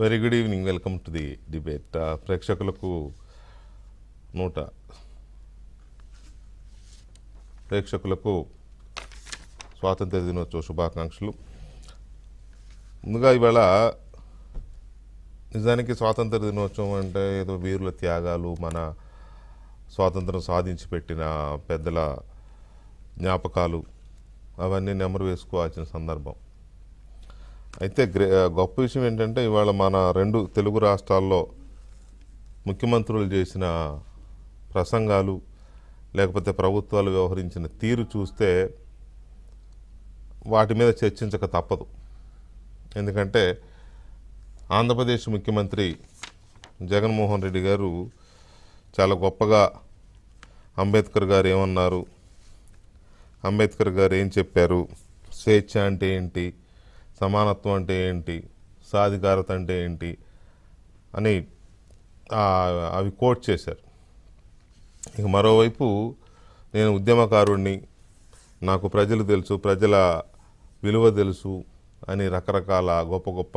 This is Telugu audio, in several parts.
very good evening welcome to the debate ప్రేక్షకులకు నూట ప్రేక్షకులకు స్వాతంత్ర దినోత్సవ శుభాకాంక్షలు ముందుగా ఇవాళ నిజానికి స్వాతంత్ర దినోత్సవం అంటే ఏదో వీరుల త్యాగాలు మన స్వాతంత్రం సాధించి పెట్టిన పెద్దల జ్ఞాపకాలు అవన్నీ నెమరు వేసుకోవాల్సిన సందర్భం అయితే గొప్ప విషయం ఏంటంటే ఇవాళ మన రెండు తెలుగు రాష్ట్రాల్లో ముఖ్యమంత్రులు చేసిన ప్రసంగాలు లేకపోతే ప్రభుత్వాలు వ్యవహరించిన తీరు చూస్తే వాటి మీద చర్చించక తప్పదు ఎందుకంటే ఆంధ్రప్రదేశ్ ముఖ్యమంత్రి జగన్మోహన్ రెడ్డి గారు చాలా గొప్పగా అంబేద్కర్ గారు ఏమన్నారు అంబేద్కర్ గారు ఏం చెప్పారు స్వేచ్ఛ అంటే ఏంటి సమానత్వం అంటే ఏంటి సాధికారత అంటే ఏంటి అని అవి కోట్ చేశారు ఇక మరోవైపు నేను ఉద్యమకారుణ్ణి నాకు ప్రజలు తెలుసు ప్రజల విలువ తెలుసు అని రకరకాల గొప్ప గొప్ప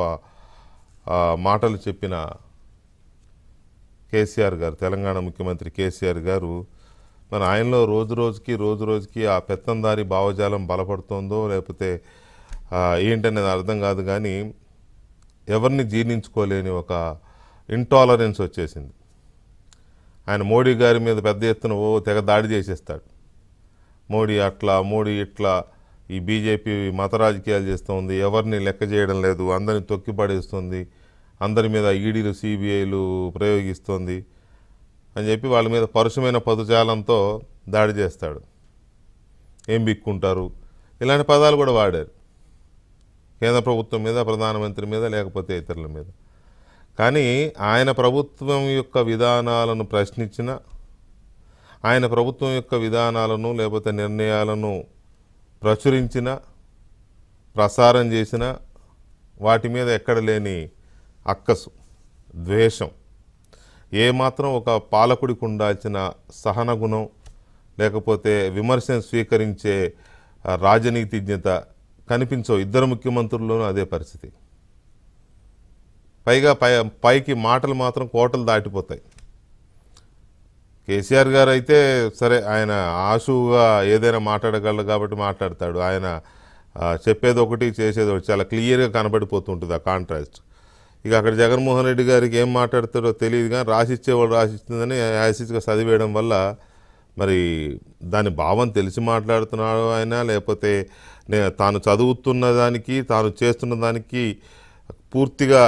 మాటలు చెప్పిన కేసీఆర్ గారు తెలంగాణ ముఖ్యమంత్రి కేసీఆర్ గారు మరి ఆయనలో రోజు రోజుకి రోజు రోజుకి ఆ పెత్తందారి భావజాలం బలపడుతోందో లేకపోతే ఏంటనేది అర్థం కాదు కానీ ఎవరిని జీర్ణించుకోలేని ఒక ఇంటాలరెన్స్ వచ్చేసింది ఆయన మోడీ గారి మీద పెద్ద ఎత్తున ఓ తెగ దాడి చేసేస్తాడు మోడీ అట్లా మోడీ ఇట్లా ఈ బీజేపీ మత రాజకీయాలు చేస్తుంది ఎవరిని లెక్క చేయడం లేదు అందరిని తొక్కి పడేస్తుంది అందరి మీద ఈడీలు సిబిఐలు ప్రయోగిస్తుంది అని చెప్పి వాళ్ళ మీద పరుషమైన పదజాలంతో దాడి చేస్తాడు ఏం బిక్కుంటారు ఇలాంటి పదాలు కూడా వాడారు కేంద్ర ప్రభుత్వం మీద ప్రధానమంత్రి మీద లేకపోతే ఇతరుల మీద కానీ ఆయన ప్రభుత్వం యొక్క విధానాలను ప్రశ్నించిన ఆయన ప్రభుత్వం యొక్క విధానాలను లేకపోతే నిర్ణయాలను ప్రచురించిన ప్రసారం చేసిన వాటి మీద ఎక్కడ లేని అక్కసు ద్వేషం ఏమాత్రం ఒక పాలకుడికి ఉండాల్సిన సహన గుణం లేకపోతే విమర్శను స్వీకరించే రాజనీతిజ్ఞత కనిపించవు ఇద్దరు ముఖ్యమంత్రుల్లోనూ అదే పరిస్థితి పైగా పై పైకి మాటలు మాత్రం కోటలు దాటిపోతాయి కేసీఆర్ గారు అయితే సరే ఆయన ఆశువుగా ఏదైనా మాట్లాడగలరు కాబట్టి మాట్లాడతాడు ఆయన చెప్పేది ఒకటి చేసేది ఒకటి చాలా క్లియర్గా కనబడిపోతుంటుంది ఆ కాంట్రాస్ట్ ఇక అక్కడ జగన్మోహన్ రెడ్డి గారికి ఏం మాట్లాడతాడో తెలియదు కానీ రాసిచ్చేవాడు రాసిస్తుందని యాసిచ్గా చదివేయడం వల్ల మరి దాని భావం తెలిసి మాట్లాడుతున్నాడు ఆయన లేకపోతే తాను చదువుతున్న దానికి తాను చేస్తున్న దానికి పూర్తిగా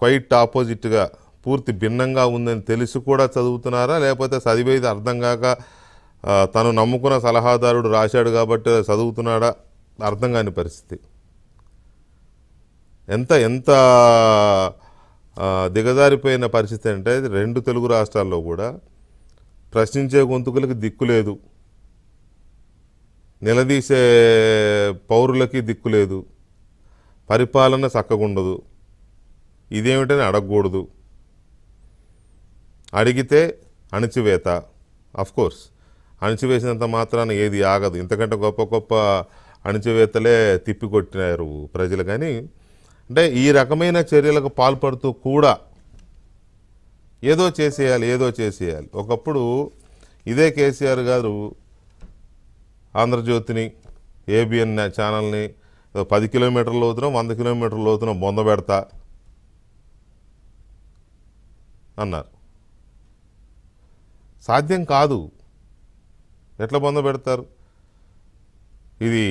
క్వైట్ ఆపోజిట్గా పూర్తి భిన్నంగా ఉందని తెలిసి కూడా చదువుతున్నారా లేకపోతే చదివేది అర్థం కాక తను నమ్ముకున్న సలహాదారుడు రాశాడు కాబట్టి చదువుతున్నాడా అర్థం కాని పరిస్థితి ఎంత ఎంత దిగజారిపోయిన పరిస్థితి అంటే రెండు తెలుగు రాష్ట్రాల్లో కూడా ప్రశ్నించే గొంతుకులకి లేదు నిలదీసే పౌరులకి దిక్కు లేదు పరిపాలన చక్కగుండదు ఇదేమిటని అడగకూడదు అడిగితే అణిచివేత కోర్స్ అణిచివేసినంత మాత్రాన ఏది ఆగదు ఇంతకంటే గొప్ప గొప్ప అణిచివేతలే తిప్పికొట్టినారు ప్రజలు కానీ అంటే ఈ రకమైన చర్యలకు పాల్పడుతూ కూడా ఏదో చేసేయాలి ఏదో చేసేయాలి ఒకప్పుడు ఇదే కేసీఆర్ గారు ఆంధ్రజ్యోతిని ఏబిఎన్ ఛానల్ని పది కిలోమీటర్లు లోతున వంద కిలోమీటర్లు లోతున బొంద పెడతా అన్నారు సాధ్యం కాదు ఎట్లా బొంద పెడతారు ఇది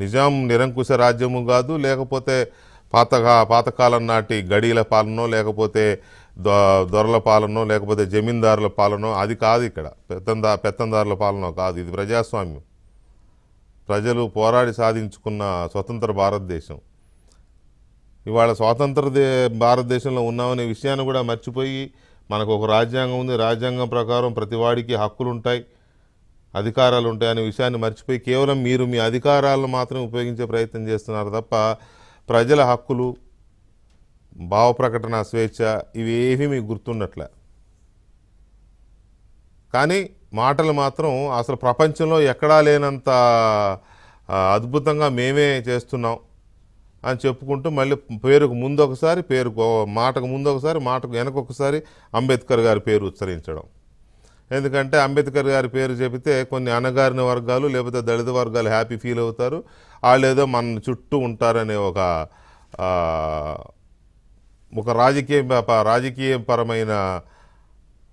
నిజాం నిరంకుశ రాజ్యము కాదు లేకపోతే పాతగా పాతకాలం నాటి గడీల పాలనో లేకపోతే దొరల పాలనో లేకపోతే జమీందారుల పాలనో అది కాదు ఇక్కడ పెత్తంద పెత్తందారుల పాలనో కాదు ఇది ప్రజాస్వామ్యం ప్రజలు పోరాడి సాధించుకున్న స్వతంత్ర భారతదేశం ఇవాళ స్వాతంత్ర దే భారతదేశంలో ఉన్నామనే విషయాన్ని కూడా మర్చిపోయి మనకు ఒక రాజ్యాంగం ఉంది రాజ్యాంగం ప్రకారం ప్రతి వాడికి హక్కులు ఉంటాయి అధికారాలు ఉంటాయి అనే విషయాన్ని మర్చిపోయి కేవలం మీరు మీ అధికారాలను మాత్రమే ఉపయోగించే ప్రయత్నం చేస్తున్నారు తప్ప ప్రజల హక్కులు భావ ప్రకటన స్వేచ్ఛ ఇవేవి మీకు గుర్తున్నట్ల కానీ మాటలు మాత్రం అసలు ప్రపంచంలో ఎక్కడా లేనంత అద్భుతంగా మేమే చేస్తున్నాం అని చెప్పుకుంటూ మళ్ళీ పేరుకు ముందు ఒకసారి పేరుకు మాటకు ముందు ఒకసారి మాటకు వెనకొకసారి అంబేద్కర్ గారి పేరు ఉచ్చరించడం ఎందుకంటే అంబేద్కర్ గారి పేరు చెబితే కొన్ని అనగారిన వర్గాలు లేకపోతే దళిత వర్గాలు హ్యాపీ ఫీల్ అవుతారు వాళ్ళు ఏదో మన చుట్టూ ఉంటారనే ఒక ఒక రాజకీయ రాజకీయపరమైన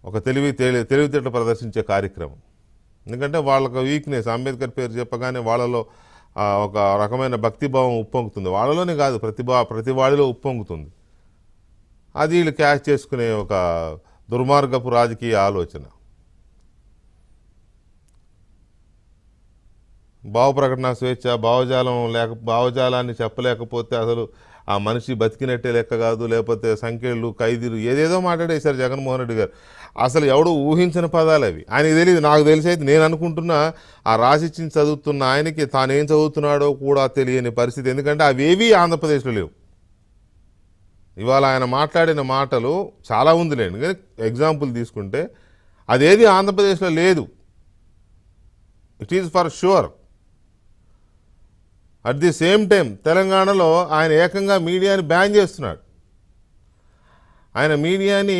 ఒక తెలివి తెలివితేట ప్రదర్శించే కార్యక్రమం ఎందుకంటే వాళ్ళకు వీక్నెస్ అంబేద్కర్ పేరు చెప్పగానే వాళ్ళలో ఒక రకమైన భక్తిభావం ఉప్పొంగుతుంది వాళ్ళలోనే కాదు ప్రతిభా ప్రతి వాళ్ళలో ఉప్పొంగుతుంది అది వీళ్ళు క్యాష్ చేసుకునే ఒక దుర్మార్గపు రాజకీయ ఆలోచన భావ ప్రకటన స్వేచ్ఛ భావజాలం లేక భావజాలాన్ని చెప్పలేకపోతే అసలు ఆ మనిషి బతికినట్టే లెక్క కాదు లేకపోతే సంఖ్యలు ఖైదీలు ఏదేదో మాట్లాడేశారు జగన్మోహన్ రెడ్డి గారు అసలు ఎవడు ఊహించిన పదాలు అవి ఆయనకి తెలియదు నాకు తెలిసేది నేను అనుకుంటున్నా ఆ రాసిచ్చింది చదువుతున్న ఆయనకి తానేం చదువుతున్నాడో కూడా తెలియని పరిస్థితి ఎందుకంటే అవేవీ ఆంధ్రప్రదేశ్లో లేవు ఇవాళ ఆయన మాట్లాడిన మాటలు చాలా ఉంది కానీ ఎగ్జాంపుల్ తీసుకుంటే అదేది ఆంధ్రప్రదేశ్లో లేదు it is for sure at the same time తెలంగాణలో ఆయన ఏకంగా మీడియాని బ్యాన్ చేస్తున్నాడు ఆయన మీడియాని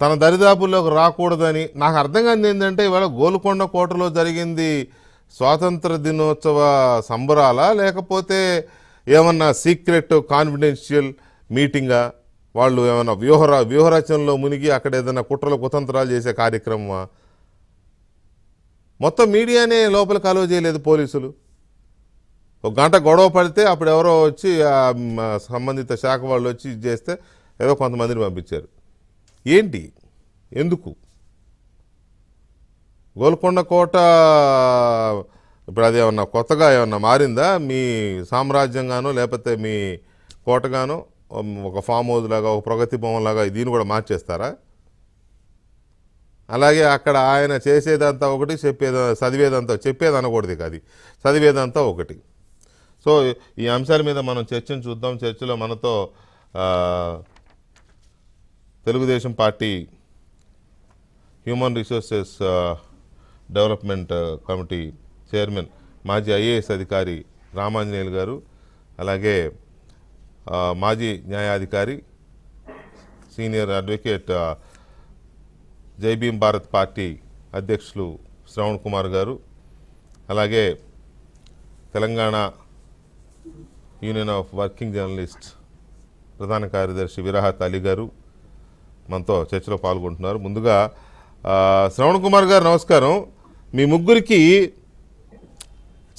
తన దరిదాపుల్లోకి రాకూడదని నాకు అర్థం కాని ఏంటంటే ఇవాళ గోల్కొండ కోటలో జరిగింది స్వాతంత్ర దినోత్సవ సంబరాలా లేకపోతే ఏమన్నా సీక్రెట్ కాన్ఫిడెన్షియల్ మీటింగా వాళ్ళు ఏమైనా వ్యూహ వ్యూహరచనలో మునిగి అక్కడ ఏదైనా కుట్రలు కుతంత్రాలు చేసే కార్యక్రమమా మొత్తం మీడియానే లోపల కాలువ చేయలేదు పోలీసులు ఒక గంట గొడవ పడితే అప్పుడు ఎవరో వచ్చి సంబంధిత శాఖ వాళ్ళు వచ్చి చేస్తే ఏదో కొంతమందిని పంపించారు ఏంటి ఎందుకు గోల్కొండ కోట ఇప్పుడు అది ఏమన్నా కొత్తగా ఏమన్నా మారిందా మీ సామ్రాజ్యంగానో లేకపోతే మీ కోటగానో ఒక ఫామ్ హౌస్ లాగా ఒక ప్రగతి భవన్ లాగా దీన్ని కూడా మార్చేస్తారా అలాగే అక్కడ ఆయన చేసేదంతా ఒకటి చెప్పేదా చదివేదంతా చెప్పేది అనకూడదు అది చదివేదంతా ఒకటి సో ఈ అంశాల మీద మనం చర్చను చూద్దాం చర్చలో మనతో Telugu Desam party human resources development committee chairman మాజీ ఐఏఎస్ అధికారి రామాంజనేయులు గారు అలాగే మాజీ న్యాయాధికారి senior advocate Jai Bhim Bharat party అధ్యక్షులు శ్రవణ్ కుమార్ గారు అలాగే Telangana union of working journalist ప్రధాన కార్యదర్శి విరాహత్ అలీ గారు మనతో చర్చలో పాల్గొంటున్నారు ముందుగా శ్రవణ్ కుమార్ గారు నమస్కారం మీ ముగ్గురికి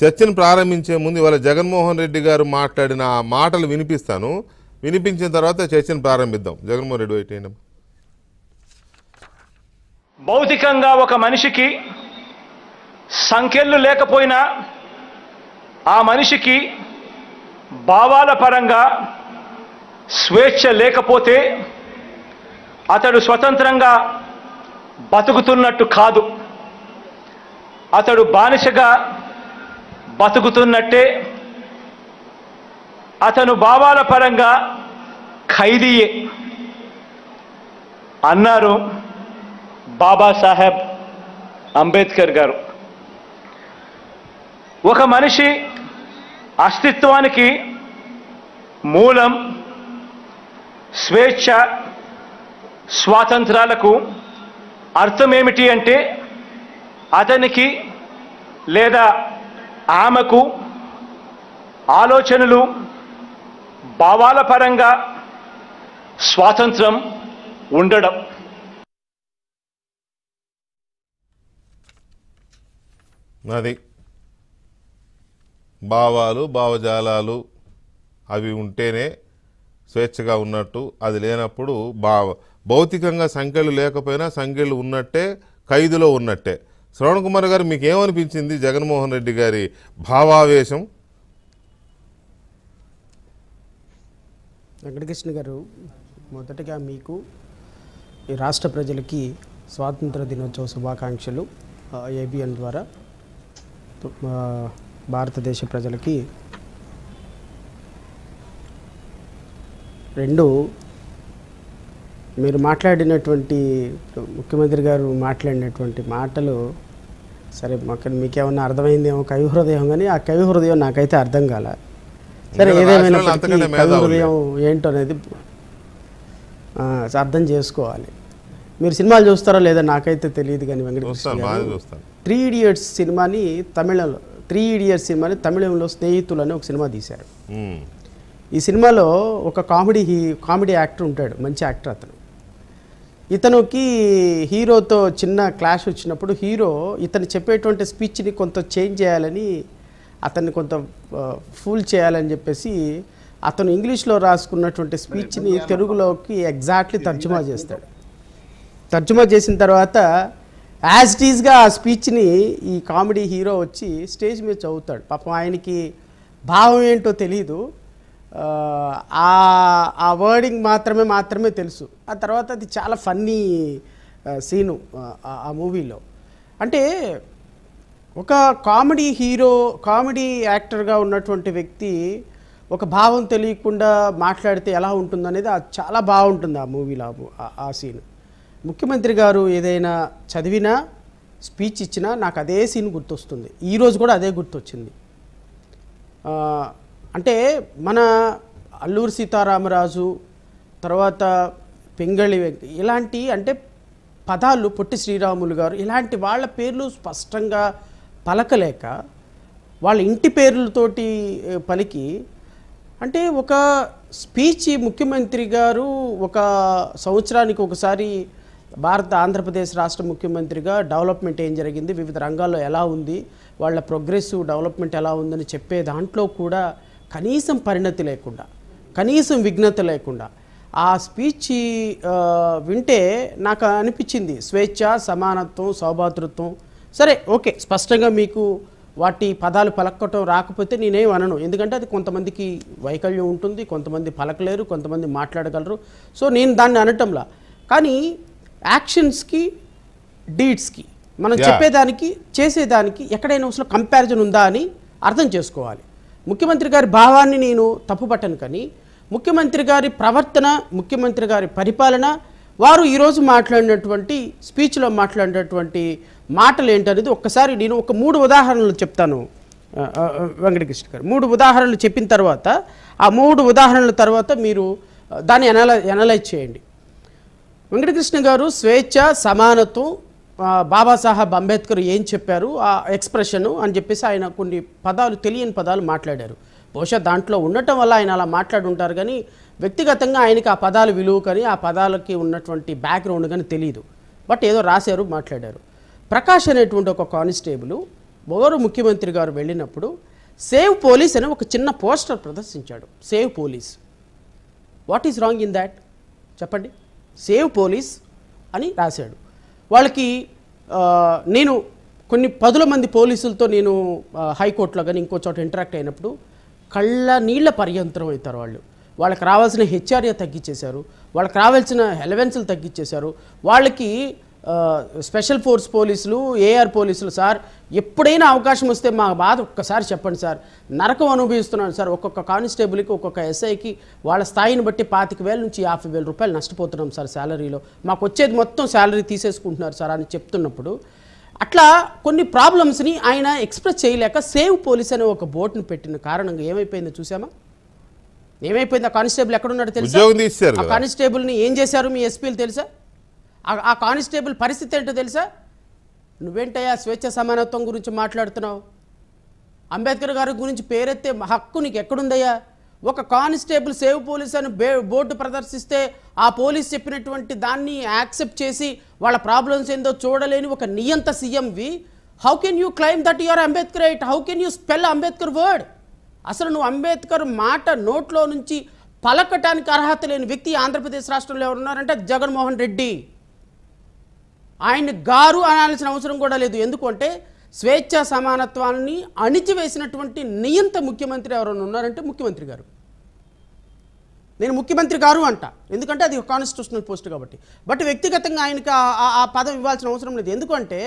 చర్చను ప్రారంభించే ముందు ఇవాళ జగన్మోహన్ రెడ్డి గారు మాట్లాడిన మాటలు వినిపిస్తాను వినిపించిన తర్వాత చర్చను ప్రారంభిద్దాం జగన్మోహన్ రెడ్డి వైట్ భౌతికంగా ఒక మనిషికి సంఖ్యలు లేకపోయినా ఆ మనిషికి భావాల పరంగా స్వేచ్ఛ లేకపోతే అతడు స్వతంత్రంగా బతుకుతున్నట్టు కాదు అతడు బానిసగా బతుకుతున్నట్టే అతను భావాల పరంగా ఖైదీయే అన్నారు బాబాసాహెబ్ అంబేద్కర్ గారు ఒక మనిషి అస్తిత్వానికి మూలం స్వేచ్ఛ స్వాతంత్రాలకు అర్థం ఏమిటి అంటే అతనికి లేదా ఆమెకు ఆలోచనలు భావాల పరంగా స్వాతంత్రం ఉండడం నది భావాలు భావజాలాలు అవి ఉంటేనే స్వేచ్ఛగా ఉన్నట్టు అది లేనప్పుడు భావ భౌతికంగా సంఖ్యలు లేకపోయినా సంఖ్యలు ఉన్నట్టే ఖైదులో ఉన్నట్టే శ్రవణ్ కుమార్ గారు మీకు ఏమనిపించింది జగన్మోహన్ రెడ్డి గారి భావావేశం వెంకటకృష్ణ గారు మొదటగా మీకు ఈ రాష్ట్ర ప్రజలకి స్వాతంత్ర దినోత్సవ శుభాకాంక్షలు ఏబిఎన్ ద్వారా భారతదేశ ప్రజలకి రెండు మీరు మాట్లాడినటువంటి ముఖ్యమంత్రి గారు మాట్లాడినటువంటి మాటలు సరే మాకు మీకేమన్నా అర్థమైందేమో కవి హృదయం కానీ ఆ కవి హృదయం నాకైతే అర్థం కాల సరే ఏదేమైనా కవి హృదయం ఏంటో అనేది అర్థం చేసుకోవాలి మీరు సినిమాలు చూస్తారో లేదో నాకైతే తెలియదు కానీ వెంకటేశ్వర త్రీ ఇడియట్స్ సినిమాని తమిళంలో త్రీ ఇడియట్స్ సినిమాని తమిళంలో స్నేహితులు అని ఒక సినిమా తీశారు ఈ సినిమాలో ఒక కామెడీ హీ కామెడీ యాక్టర్ ఉంటాడు మంచి యాక్టర్ అతను ఇతనుకి హీరోతో చిన్న క్లాష్ వచ్చినప్పుడు హీరో ఇతను చెప్పేటువంటి స్పీచ్ని కొంత చేంజ్ చేయాలని అతన్ని కొంత ఫూల్ చేయాలని చెప్పేసి అతను ఇంగ్లీష్లో రాసుకున్నటువంటి స్పీచ్ని తెలుగులోకి ఎగ్జాక్ట్లీ తర్జుమా చేస్తాడు తర్జుమా చేసిన తర్వాత యాజ్ టీజ్గా ఆ స్పీచ్ని ఈ కామెడీ హీరో వచ్చి స్టేజ్ మీద చదువుతాడు పాపం ఆయనకి భావం ఏంటో తెలియదు ఆ వర్డింగ్ మాత్రమే మాత్రమే తెలుసు ఆ తర్వాత అది చాలా ఫన్నీ సీను ఆ మూవీలో అంటే ఒక కామెడీ హీరో కామెడీ యాక్టర్గా ఉన్నటువంటి వ్యక్తి ఒక భావం తెలియకుండా మాట్లాడితే ఎలా ఉంటుందనేది చాలా బాగుంటుంది ఆ మూవీలో ఆ సీను ముఖ్యమంత్రి గారు ఏదైనా చదివినా స్పీచ్ ఇచ్చినా నాకు అదే సీన్ గుర్తొస్తుంది ఈరోజు కూడా అదే గుర్తొచ్చింది అంటే మన అల్లూరి సీతారామరాజు తర్వాత పెంగళి ఇలాంటి అంటే పదాలు పొట్టి శ్రీరాములు గారు ఇలాంటి వాళ్ళ పేర్లు స్పష్టంగా పలకలేక వాళ్ళ ఇంటి పేర్లతోటి పలికి అంటే ఒక స్పీచ్ ముఖ్యమంత్రి గారు ఒక సంవత్సరానికి ఒకసారి భారత ఆంధ్రప్రదేశ్ రాష్ట్ర ముఖ్యమంత్రిగా డెవలప్మెంట్ ఏం జరిగింది వివిధ రంగాల్లో ఎలా ఉంది వాళ్ళ ప్రోగ్రెసివ్ డెవలప్మెంట్ ఎలా ఉందని చెప్పే దాంట్లో కూడా కనీసం పరిణతి లేకుండా కనీసం విఘ్నత లేకుండా ఆ స్పీచ్ వింటే నాకు అనిపించింది స్వేచ్ఛ సమానత్వం సౌభాతృత్వం సరే ఓకే స్పష్టంగా మీకు వాటి పదాలు పలకటం రాకపోతే నేనేం అనను ఎందుకంటే అది కొంతమందికి వైకల్యం ఉంటుంది కొంతమంది పలకలేరు కొంతమంది మాట్లాడగలరు సో నేను దాన్ని అనటంలా కానీ యాక్షన్స్కి డీడ్స్కి మనం చెప్పేదానికి చేసేదానికి ఎక్కడైనా అసలు కంపారిజన్ ఉందా అని అర్థం చేసుకోవాలి ముఖ్యమంత్రి గారి భావాన్ని నేను తప్పుపట్టను కానీ ముఖ్యమంత్రి గారి ప్రవర్తన ముఖ్యమంత్రి గారి పరిపాలన వారు ఈరోజు మాట్లాడినటువంటి స్పీచ్లో మాట్లాడినటువంటి మాటలు ఏంటనేది ఒక్కసారి నేను ఒక మూడు ఉదాహరణలు చెప్తాను వెంకటకృష్ణ గారు మూడు ఉదాహరణలు చెప్పిన తర్వాత ఆ మూడు ఉదాహరణల తర్వాత మీరు దాన్ని ఎనలై ఎనలైజ్ చేయండి వెంకటకృష్ణ గారు స్వేచ్ఛ సమానత్వం బాబాసాహెబ్ అంబేద్కర్ ఏం చెప్పారు ఆ ఎక్స్ప్రెషన్ అని చెప్పేసి ఆయన కొన్ని పదాలు తెలియని పదాలు మాట్లాడారు బహుశా దాంట్లో ఉండటం వల్ల ఆయన అలా మాట్లాడుంటారు కానీ వ్యక్తిగతంగా ఆయనకి ఆ పదాలు విలువ కానీ ఆ పదాలకి ఉన్నటువంటి బ్యాక్గ్రౌండ్ కానీ తెలియదు బట్ ఏదో రాశారు మాట్లాడారు ప్రకాష్ అనేటువంటి ఒక కానిస్టేబుల్ ఎవరు ముఖ్యమంత్రి గారు వెళ్ళినప్పుడు సేవ్ పోలీస్ అని ఒక చిన్న పోస్టర్ ప్రదర్శించాడు save police what is wrong in that చెప్పండి సేవ్ పోలీస్ అని రాశాడు వాళ్ళకి నేను కొన్ని పదుల మంది పోలీసులతో నేను హైకోర్టులో కానీ ఇంకో చోట ఇంటరాక్ట్ అయినప్పుడు కళ్ళ నీళ్ల పర్యంతరం అవుతారు వాళ్ళు వాళ్ళకి రావాల్సిన హెచ్ఆర్ఏ తగ్గించేశారు వాళ్ళకి రావాల్సిన ఎలవెన్సులు తగ్గించేశారు వాళ్ళకి స్పెషల్ ఫోర్స్ పోలీసులు ఏఆర్ పోలీసులు సార్ ఎప్పుడైనా అవకాశం వస్తే మా బాధ ఒక్కసారి చెప్పండి సార్ నరకం అనుభవిస్తున్నాను సార్ ఒక్కొక్క కానిస్టేబుల్కి ఒక్కొక్క ఎస్ఐకి వాళ్ళ స్థాయిని బట్టి పాతిక వేల నుంచి యాభై వేల రూపాయలు నష్టపోతున్నాం సార్ శాలరీలో మాకు వచ్చేది మొత్తం శాలరీ తీసేసుకుంటున్నారు సార్ అని చెప్తున్నప్పుడు అట్లా కొన్ని ప్రాబ్లమ్స్ని ఆయన ఎక్స్ప్రెస్ చేయలేక సేవ్ పోలీస్ అనే ఒక బోట్ను పెట్టిన కారణంగా ఏమైపోయిందో చూసామా ఏమైపోయిందో కానిస్టేబుల్ ఎక్కడున్నాడు తెలుసా కానిస్టేబుల్ని ఏం చేశారు మీ ఎస్పీలు తెలుసా ఆ కానిస్టేబుల్ పరిస్థితి ఏంటో తెలుసా నువ్వేంటయ్యా స్వేచ్ఛ సమానత్వం గురించి మాట్లాడుతున్నావు అంబేద్కర్ గారి గురించి పేరెత్తే హక్కు నీకు ఎక్కడుందయ్యా ఒక కానిస్టేబుల్ సేవ్ పోలీస్ అని బోర్డు ప్రదర్శిస్తే ఆ పోలీస్ చెప్పినటువంటి దాన్ని యాక్సెప్ట్ చేసి వాళ్ళ ప్రాబ్లమ్స్ ఏందో చూడలేని ఒక నియంత సీఎంవి how can you claim that your Ambedkar it how can you spell Ambedkar word అసలు నువ్వు అంబేద్కర్ మాట నోట్లో నుంచి పలకటానికి అర్హత లేని వ్యక్తి ఆంధ్రప్రదేశ్ రాష్ట్రంలో ఎవరున్నారంటే జగన్మోహన్ రెడ్డి ఆయన్ని గారు అనాల్సిన అవసరం కూడా లేదు ఎందుకంటే స్వేచ్ఛ సమానత్వాన్ని అణిచివేసినటువంటి నియంత ముఖ్యమంత్రి ఎవరైనా ఉన్నారంటే ముఖ్యమంత్రి గారు నేను ముఖ్యమంత్రి గారు అంట ఎందుకంటే అది కాన్స్టిట్యూషనల్ పోస్ట్ కాబట్టి బట్ వ్యక్తిగతంగా ఆయనకి ఆ పదం ఇవ్వాల్సిన అవసరం లేదు ఎందుకంటే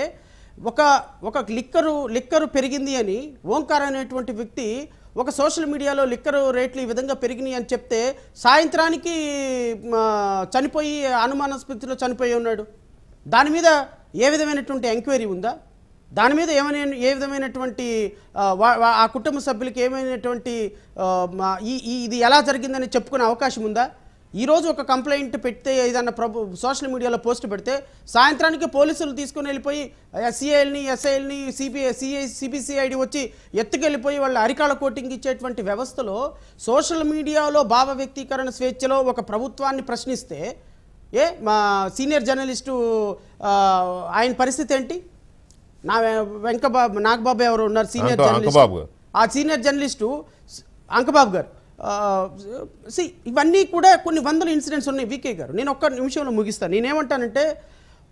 ఒక ఒక లిక్కరు లిక్కరు పెరిగింది అని ఓంకార్ అనేటువంటి వ్యక్తి ఒక సోషల్ మీడియాలో లిక్కరు రేట్లు ఈ విధంగా పెరిగినాయి అని చెప్తే సాయంత్రానికి చనిపోయి అనుమానాస్పత్రిలో చనిపోయి ఉన్నాడు దాని మీద ఏ విధమైనటువంటి ఎంక్వైరీ ఉందా దాని మీద ఏమైనా ఏ విధమైనటువంటి ఆ కుటుంబ సభ్యులకి ఏమైనటువంటి ఈ ఇది ఎలా జరిగిందని చెప్పుకునే అవకాశం ఉందా ఈరోజు ఒక కంప్లైంట్ పెడితే ఏదైనా ప్రభు సోషల్ మీడియాలో పోస్ట్ పెడితే సాయంత్రానికి పోలీసులు తీసుకుని వెళ్ళిపోయి ఎస్సీఐల్ని ఎస్ఐఎల్ని సిపిఐ సిఐ సిబిసిఐడి వచ్చి ఎత్తుకెళ్ళిపోయి వాళ్ళ అరికాల కోటింగ్ ఇచ్చేటువంటి వ్యవస్థలో సోషల్ మీడియాలో భావ వ్యక్తీకరణ స్వేచ్ఛలో ఒక ప్రభుత్వాన్ని ప్రశ్నిస్తే ఏ మా సీనియర్ జర్నలిస్టు ఆయన పరిస్థితి ఏంటి నా వెంకబాబు నాగబాబు ఎవరు ఉన్నారు సీనియర్ జర్నలిస్ట్ ఆ సీనియర్ జర్నలిస్టు అంకబాబు గారు సి ఇవన్నీ కూడా కొన్ని వందల ఇన్సిడెంట్స్ ఉన్నాయి వికే గారు నేను ఒక్క నిమిషంలో ముగిస్తాను నేనేమంటానంటే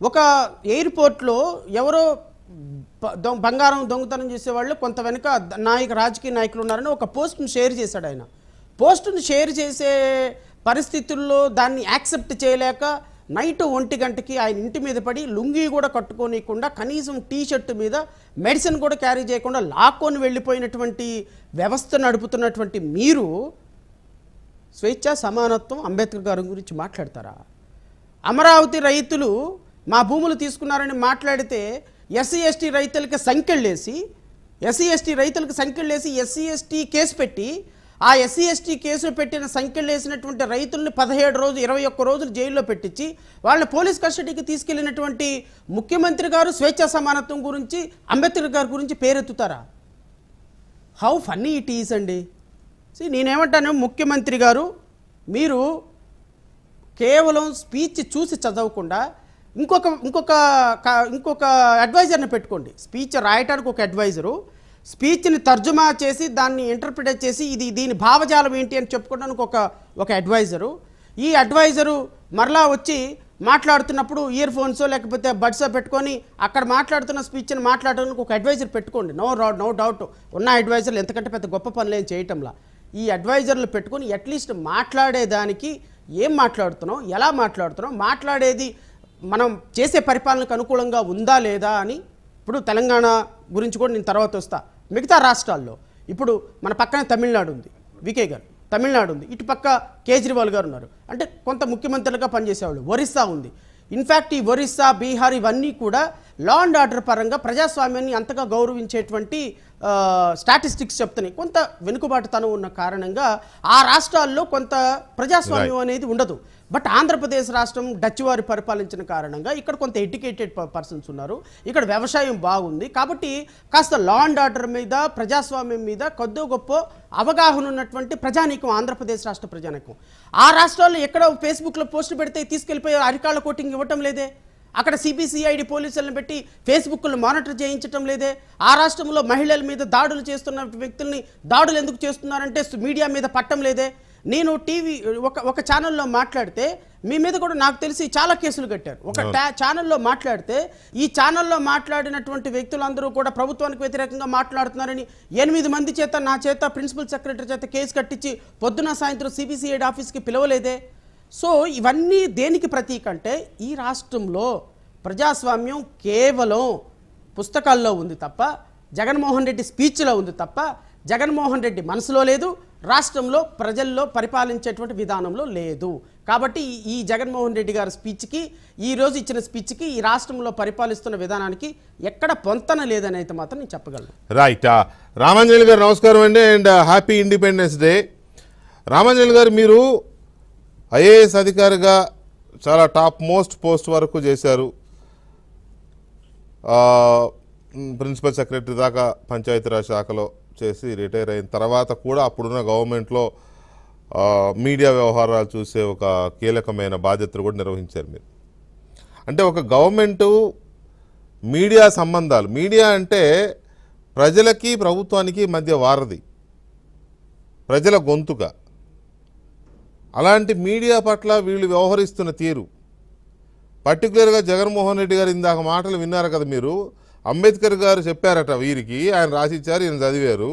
ఒక ఎయిర్పోర్ట్లో ఎవరో బంగారం దొంగతనం చేసేవాళ్ళు కొంత వెనుక నాయక రాజకీయ నాయకులు ఉన్నారని ఒక పోస్ట్ను షేర్ చేశాడు ఆయన పోస్టును షేర్ చేసే పరిస్థితుల్లో దాన్ని యాక్సెప్ట్ చేయలేక నైట్ ఒంటి గంటకి ఆయన ఇంటి మీద పడి లుంగి కూడా కట్టుకోనియకుండా కనీసం టీ షర్ట్ మీద మెడిసిన్ కూడా క్యారీ చేయకుండా లాక్కొని వెళ్ళిపోయినటువంటి వ్యవస్థ నడుపుతున్నటువంటి మీరు స్వేచ్ఛ సమానత్వం అంబేద్కర్ గారి గురించి మాట్లాడతారా అమరావతి రైతులు మా భూములు తీసుకున్నారని మాట్లాడితే ఎస్సీ ఎస్టీ రైతులకి వేసి ఎస్సీ ఎస్టీ రైతులకు వేసి ఎస్సీ ఎస్టీ కేసు పెట్టి ఆ ఎస్సీ ఎస్టీ e కేసులు పెట్టిన సంఖ్యలు వేసినటువంటి రైతుల్ని పదిహేడు రోజులు ఇరవై ఒక్క రోజులు జైల్లో పెట్టించి వాళ్ళని పోలీస్ కస్టడీకి తీసుకెళ్లినటువంటి ముఖ్యమంత్రి గారు స్వేచ్ఛ సమానత్వం గురించి అంబేద్కర్ గారి గురించి పేరెత్తుతారా హౌ ఫన్నీ ఇట్ ఈస్ అండి సీ నేనేమంటాను ముఖ్యమంత్రి గారు మీరు కేవలం స్పీచ్ చూసి చదవకుండా ఇంకొక ఇంకొక ఇంకొక అడ్వైజర్ని పెట్టుకోండి స్పీచ్ రాయటానికి ఒక అడ్వైజరు స్పీచ్ని తర్జుమా చేసి దాన్ని ఇంటర్ప్రిటేట్ చేసి ఇది దీని భావజాలం ఏంటి అని చెప్పుకోవడానికి ఒక ఒక అడ్వైజరు ఈ అడ్వైజరు మరలా వచ్చి మాట్లాడుతున్నప్పుడు ఇయర్ ఫోన్స్ లేకపోతే బడ్స్ పెట్టుకొని అక్కడ మాట్లాడుతున్న స్పీచ్ని మాట్లాడడానికి ఒక అడ్వైజర్ పెట్టుకోండి నో నో డౌట్ ఉన్న అడ్వైజర్లు ఎంతకంటే పెద్ద గొప్ప పనులు ఏం చేయటంలా ఈ అడ్వైజర్లు పెట్టుకొని అట్లీస్ట్ మాట్లాడేదానికి ఏం మాట్లాడుతున్నాం ఎలా మాట్లాడుతున్నాం మాట్లాడేది మనం చేసే పరిపాలనకు అనుకూలంగా ఉందా లేదా అని ఇప్పుడు తెలంగాణ గురించి కూడా నేను తర్వాత వస్తాను మిగతా రాష్ట్రాల్లో ఇప్పుడు మన పక్కన తమిళనాడు ఉంది వికే గారు తమిళనాడు ఉంది ఇటు పక్క కేజ్రీవాల్ గారు ఉన్నారు అంటే కొంత ముఖ్యమంత్రులుగా పనిచేసేవాళ్ళు ఒరిస్సా ఉంది ఇన్ఫ్యాక్ట్ ఈ ఒరిస్సా బీహార్ ఇవన్నీ కూడా లా అండ్ ఆర్డర్ పరంగా ప్రజాస్వామ్యాన్ని అంతగా గౌరవించేటువంటి స్టాటిస్టిక్స్ చెప్తున్నాయి కొంత వెనుకబాటుతనం ఉన్న కారణంగా ఆ రాష్ట్రాల్లో కొంత ప్రజాస్వామ్యం అనేది ఉండదు బట్ ఆంధ్రప్రదేశ్ రాష్ట్రం డచ్ వారు పరిపాలించిన కారణంగా ఇక్కడ కొంత ఎడ్యుకేటెడ్ పర్సన్స్ ఉన్నారు ఇక్కడ వ్యవసాయం బాగుంది కాబట్టి కాస్త లా అండ్ ఆర్డర్ మీద ప్రజాస్వామ్యం మీద కొద్దో గొప్ప అవగాహన ఉన్నటువంటి ప్రజానీకం ఆంధ్రప్రదేశ్ రాష్ట్ర ప్రజానీకం ఆ రాష్ట్రాల్లో ఎక్కడ ఫేస్బుక్లో పోస్టులు పెడితే తీసుకెళ్ళిపోయి అరికాళ్ళ కోటింగ్ ఇవ్వటం లేదే అక్కడ సిబిసిఐడి పోలీసులను పెట్టి ఫేస్బుక్లు మానిటర్ చేయించటం లేదే ఆ రాష్ట్రంలో మహిళల మీద దాడులు చేస్తున్న వ్యక్తుల్ని దాడులు ఎందుకు చేస్తున్నారంటే మీడియా మీద పట్టం లేదే నేను టీవీ ఒక ఒక ఛానల్లో మాట్లాడితే మీ మీద కూడా నాకు తెలిసి చాలా కేసులు కట్టారు ఒక ఛానల్లో మాట్లాడితే ఈ ఛానల్లో మాట్లాడినటువంటి వ్యక్తులందరూ కూడా ప్రభుత్వానికి వ్యతిరేకంగా మాట్లాడుతున్నారని ఎనిమిది మంది చేత నా చేత ప్రిన్సిపల్ సెక్రటరీ చేత కేసు కట్టించి పొద్దున సాయంత్రం సిబిసిఐడి ఆఫీస్కి పిలవలేదే సో ఇవన్నీ దేనికి ప్రతీక అంటే ఈ రాష్ట్రంలో ప్రజాస్వామ్యం కేవలం పుస్తకాల్లో ఉంది తప్ప జగన్మోహన్ రెడ్డి స్పీచ్లో ఉంది తప్ప జగన్మోహన్ రెడ్డి మనసులో లేదు రాష్ట్రంలో ప్రజల్లో పరిపాలించేటువంటి విధానంలో లేదు కాబట్టి ఈ జగన్మోహన్ రెడ్డి గారి స్పీచ్కి ఈరోజు ఇచ్చిన స్పీచ్కి ఈ రాష్ట్రంలో పరిపాలిస్తున్న విధానానికి ఎక్కడ పొంతన లేదని అయితే మాత్రం నేను చెప్పగలను రైట్ రామాంజలి గారు నమస్కారం అండి and happy independence day Ramanjali garu మీరు ఐఏఎస్ అధికారిగా చాలా టాప్ మోస్ట్ పోస్ట్ వరకు చేశారు ప్రిన్సిపల్ సెక్రటరీ దాకా పంచాయతీరాజ్ శాఖలో చేసి రిటైర్ అయిన తర్వాత కూడా అప్పుడున్న గవర్నమెంట్లో మీడియా వ్యవహారాలు చూసే ఒక కీలకమైన బాధ్యతలు కూడా నిర్వహించారు మీరు అంటే ఒక గవర్నమెంటు మీడియా సంబంధాలు మీడియా అంటే ప్రజలకి ప్రభుత్వానికి మధ్య వారధి ప్రజల గొంతుక అలాంటి మీడియా పట్ల వీళ్ళు వ్యవహరిస్తున్న తీరు పర్టికులర్గా జగన్మోహన్ రెడ్డి గారు ఇందాక మాటలు విన్నారు కదా మీరు అంబేద్కర్ గారు చెప్పారట వీరికి ఆయన రాసిచ్చారు ఈయన చదివారు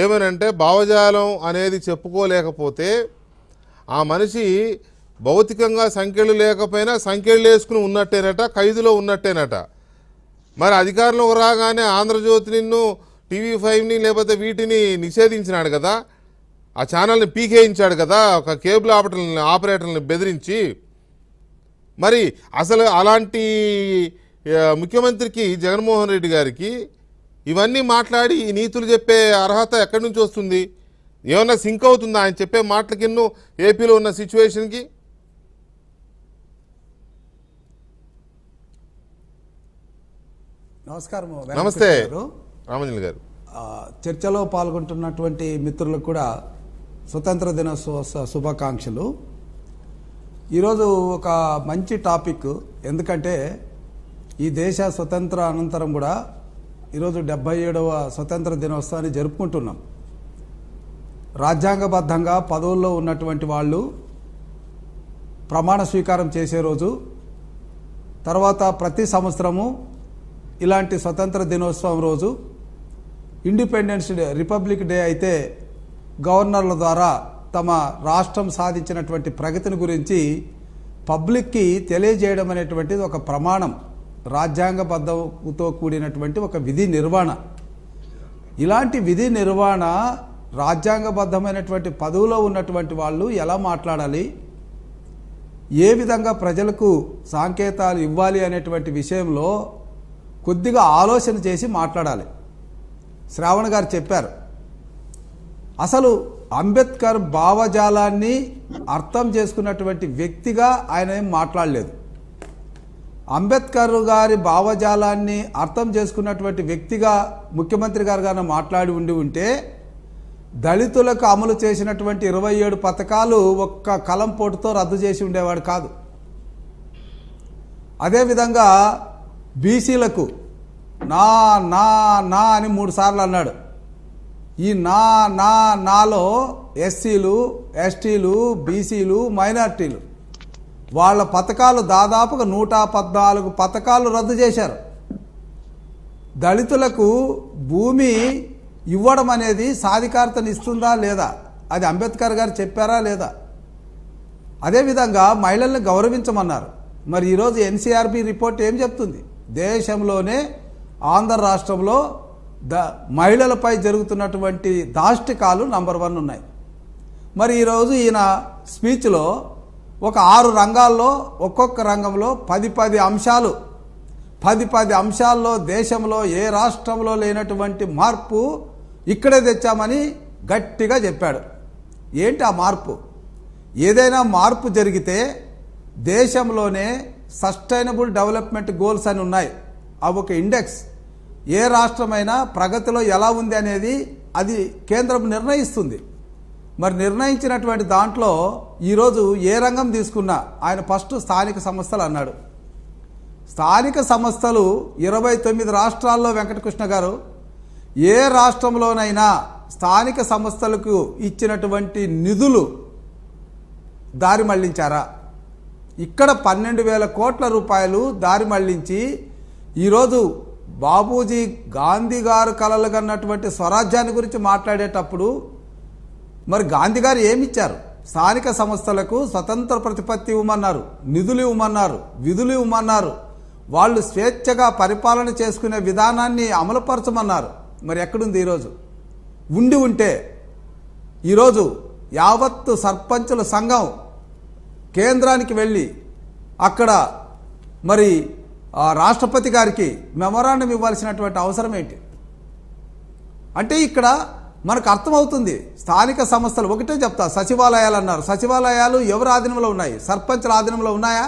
ఏమనంటే భావజాలం అనేది చెప్పుకోలేకపోతే ఆ మనిషి భౌతికంగా సంఖ్యలు లేకపోయినా సంఖ్యలు వేసుకుని ఉన్నట్టేనట ఖైదులో ఉన్నట్టేనట మరి అధికారంలోకి రాగానే ఆంధ్రజ్యోతి నిన్ను టీవీ ఫైవ్ని లేకపోతే వీటిని నిషేధించినాడు కదా ఆ ఛానల్ని పీకేయించాడు కదా ఒక కేబుల్ ఆపరేటర్ని ఆపరేటర్ని బెదిరించి మరి అసలు అలాంటి ముఖ్యమంత్రికి జగన్మోహన్ రెడ్డి గారికి ఇవన్నీ మాట్లాడి ఈ నీతులు చెప్పే అర్హత ఎక్కడి నుంచి వస్తుంది ఏమన్నా సింక్ అవుతుందా ఆయన చెప్పే మాటలకిన్ను ఏపీలో ఉన్న సిచ్యువేషన్కి నమస్కారం నమస్తే రామంజలి గారు చర్చలో పాల్గొంటున్నటువంటి మిత్రులకు కూడా స్వతంత్ర దినోత్సవ శుభాకాంక్షలు ఈరోజు ఒక మంచి టాపిక్ ఎందుకంటే ఈ దేశ స్వతంత్ర అనంతరం కూడా ఈరోజు డెబ్బై ఏడవ స్వతంత్ర దినోత్సవాన్ని జరుపుకుంటున్నాం రాజ్యాంగబద్ధంగా పదవుల్లో ఉన్నటువంటి వాళ్ళు ప్రమాణ స్వీకారం చేసే రోజు తర్వాత ప్రతి సంవత్సరము ఇలాంటి స్వతంత్ర దినోత్సవం రోజు ఇండిపెండెన్స్ డే రిపబ్లిక్ డే అయితే గవర్నర్ల ద్వారా తమ రాష్ట్రం సాధించినటువంటి ప్రగతిని గురించి పబ్లిక్కి తెలియజేయడం అనేటువంటిది ఒక ప్రమాణం రాజ్యాంగబద్ధతో కూడినటువంటి ఒక విధి నిర్వహణ ఇలాంటి విధి నిర్వహణ రాజ్యాంగబద్ధమైనటువంటి పదవులో ఉన్నటువంటి వాళ్ళు ఎలా మాట్లాడాలి ఏ విధంగా ప్రజలకు సాంకేతాలు ఇవ్వాలి అనేటువంటి విషయంలో కొద్దిగా ఆలోచన చేసి మాట్లాడాలి శ్రావణ్ గారు చెప్పారు అసలు అంబేద్కర్ భావజాలాన్ని అర్థం చేసుకున్నటువంటి వ్యక్తిగా ఆయన ఏం మాట్లాడలేదు అంబేద్కర్ గారి భావజాలాన్ని అర్థం చేసుకున్నటువంటి వ్యక్తిగా ముఖ్యమంత్రి గారు గారు మాట్లాడి ఉండి ఉంటే దళితులకు అమలు చేసినటువంటి ఇరవై ఏడు పథకాలు ఒక్క కలం పోటుతో రద్దు చేసి ఉండేవాడు కాదు అదేవిధంగా బీసీలకు నా నా నా అని మూడుసార్లు అన్నాడు ఈ నా నా నాలో ఎస్సీలు ఎస్టీలు బీసీలు మైనార్టీలు వాళ్ళ పథకాలు దాదాపుగా నూట పద్నాలుగు పథకాలు రద్దు చేశారు దళితులకు భూమి ఇవ్వడం అనేది సాధికారతను ఇస్తుందా లేదా అది అంబేద్కర్ గారు చెప్పారా లేదా అదేవిధంగా మహిళల్ని గౌరవించమన్నారు మరి ఈరోజు ఎన్సీఆర్బి రిపోర్ట్ ఏం చెప్తుంది దేశంలోనే ఆంధ్ర రాష్ట్రంలో ద మహిళలపై జరుగుతున్నటువంటి దాష్టికాలు నంబర్ వన్ ఉన్నాయి మరి ఈరోజు ఈయన స్పీచ్లో ఒక ఆరు రంగాల్లో ఒక్కొక్క రంగంలో పది పది అంశాలు పది పది అంశాల్లో దేశంలో ఏ రాష్ట్రంలో లేనటువంటి మార్పు ఇక్కడే తెచ్చామని గట్టిగా చెప్పాడు ఏంటి ఆ మార్పు ఏదైనా మార్పు జరిగితే దేశంలోనే సస్టైనబుల్ డెవలప్మెంట్ గోల్స్ అని ఉన్నాయి ఆ ఒక ఇండెక్స్ ఏ రాష్ట్రమైనా ప్రగతిలో ఎలా ఉంది అనేది అది కేంద్రం నిర్ణయిస్తుంది మరి నిర్ణయించినటువంటి దాంట్లో ఈరోజు ఏ రంగం తీసుకున్నా ఆయన ఫస్ట్ స్థానిక సంస్థలు అన్నాడు స్థానిక సంస్థలు ఇరవై తొమ్మిది రాష్ట్రాల్లో వెంకటకృష్ణ గారు ఏ రాష్ట్రంలోనైనా స్థానిక సంస్థలకు ఇచ్చినటువంటి నిధులు దారి మళ్లించారా ఇక్కడ పన్నెండు వేల కోట్ల రూపాయలు దారి మళ్లించి ఈరోజు బాబూజీ గాంధీ గారు కలలు కన్నటువంటి స్వరాజ్యాన్ని గురించి మాట్లాడేటప్పుడు మరి గాంధీ గారు ఏమిచ్చారు స్థానిక సంస్థలకు స్వతంత్ర ప్రతిపత్తి ఇవ్వమన్నారు నిధులు ఇవ్వమన్నారు విధులు ఇవ్వమన్నారు వాళ్ళు స్వేచ్ఛగా పరిపాలన చేసుకునే విధానాన్ని అమలుపరచమన్నారు మరి ఎక్కడుంది ఈరోజు ఉండి ఉంటే ఈరోజు యావత్తు సర్పంచుల సంఘం కేంద్రానికి వెళ్ళి అక్కడ మరి రాష్ట్రపతి గారికి మెమొరాండం ఇవ్వాల్సినటువంటి అవసరం ఏంటి అంటే ఇక్కడ మనకు అర్థమవుతుంది స్థానిక సంస్థలు ఒకటే చెప్తా సచివాలయాలు అన్నారు సచివాలయాలు ఎవరి ఆధీనంలో ఉన్నాయి సర్పంచ్ల ఆధీనంలో ఉన్నాయా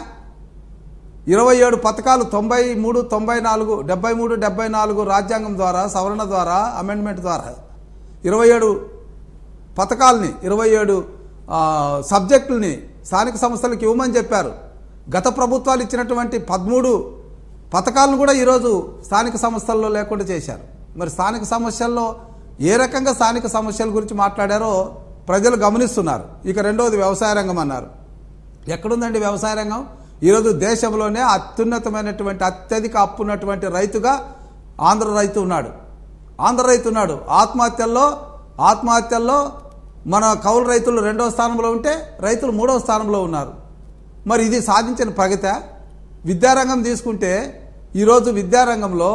ఇరవై ఏడు పథకాలు తొంభై మూడు తొంభై నాలుగు డెబ్బై మూడు డెబ్బై నాలుగు రాజ్యాంగం ద్వారా సవరణ ద్వారా అమెండ్మెంట్ ద్వారా ఇరవై ఏడు పథకాలని ఇరవై ఏడు సబ్జెక్టులని స్థానిక సంస్థలకు ఇవ్వమని చెప్పారు గత ప్రభుత్వాలు ఇచ్చినటువంటి పదమూడు పథకాలను కూడా ఈరోజు స్థానిక సంస్థల్లో లేకుండా చేశారు మరి స్థానిక సమస్యల్లో ఏ రకంగా స్థానిక సమస్యల గురించి మాట్లాడారో ప్రజలు గమనిస్తున్నారు ఇక రెండవది వ్యవసాయ రంగం అన్నారు ఎక్కడుందండి వ్యవసాయ రంగం ఈరోజు దేశంలోనే అత్యున్నతమైనటువంటి అత్యధిక అప్పు ఉన్నటువంటి రైతుగా ఆంధ్ర రైతు ఉన్నాడు ఆంధ్ర రైతు ఉన్నాడు ఆత్మహత్యల్లో ఆత్మహత్యల్లో మన కౌలు రైతులు రెండవ స్థానంలో ఉంటే రైతులు మూడవ స్థానంలో ఉన్నారు మరి ఇది సాధించిన ప్రగతి విద్యారంగం తీసుకుంటే ఈరోజు విద్యారంగంలో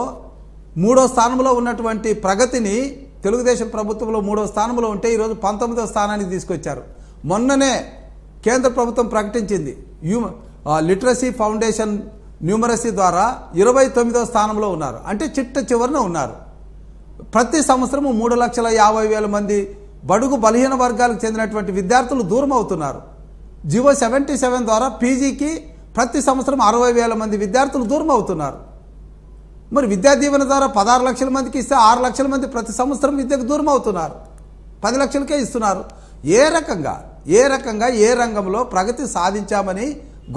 మూడో స్థానంలో ఉన్నటువంటి ప్రగతిని తెలుగుదేశం ప్రభుత్వంలో మూడో స్థానంలో ఉంటే ఈరోజు పంతొమ్మిదవ స్థానానికి తీసుకొచ్చారు మొన్ననే కేంద్ర ప్రభుత్వం ప్రకటించింది యూ లిటరసీ ఫౌండేషన్ న్యూమరసీ ద్వారా ఇరవై తొమ్మిదో స్థానంలో ఉన్నారు అంటే చిట్ట చివరిన ఉన్నారు ప్రతి సంవత్సరము మూడు లక్షల యాభై వేల మంది బడుగు బలహీన వర్గాలకు చెందినటువంటి విద్యార్థులు దూరం అవుతున్నారు జివో సెవెంటీ సెవెన్ ద్వారా పీజీకి ప్రతి సంవత్సరం అరవై వేల మంది విద్యార్థులు దూరం అవుతున్నారు మరి విద్యా దీవెన ద్వారా పదహారు లక్షల మందికి ఇస్తే ఆరు లక్షల మంది ప్రతి సంవత్సరం విద్యకు దూరం అవుతున్నారు పది లక్షలకే ఇస్తున్నారు ఏ రకంగా ఏ రకంగా ఏ రంగంలో ప్రగతి సాధించామని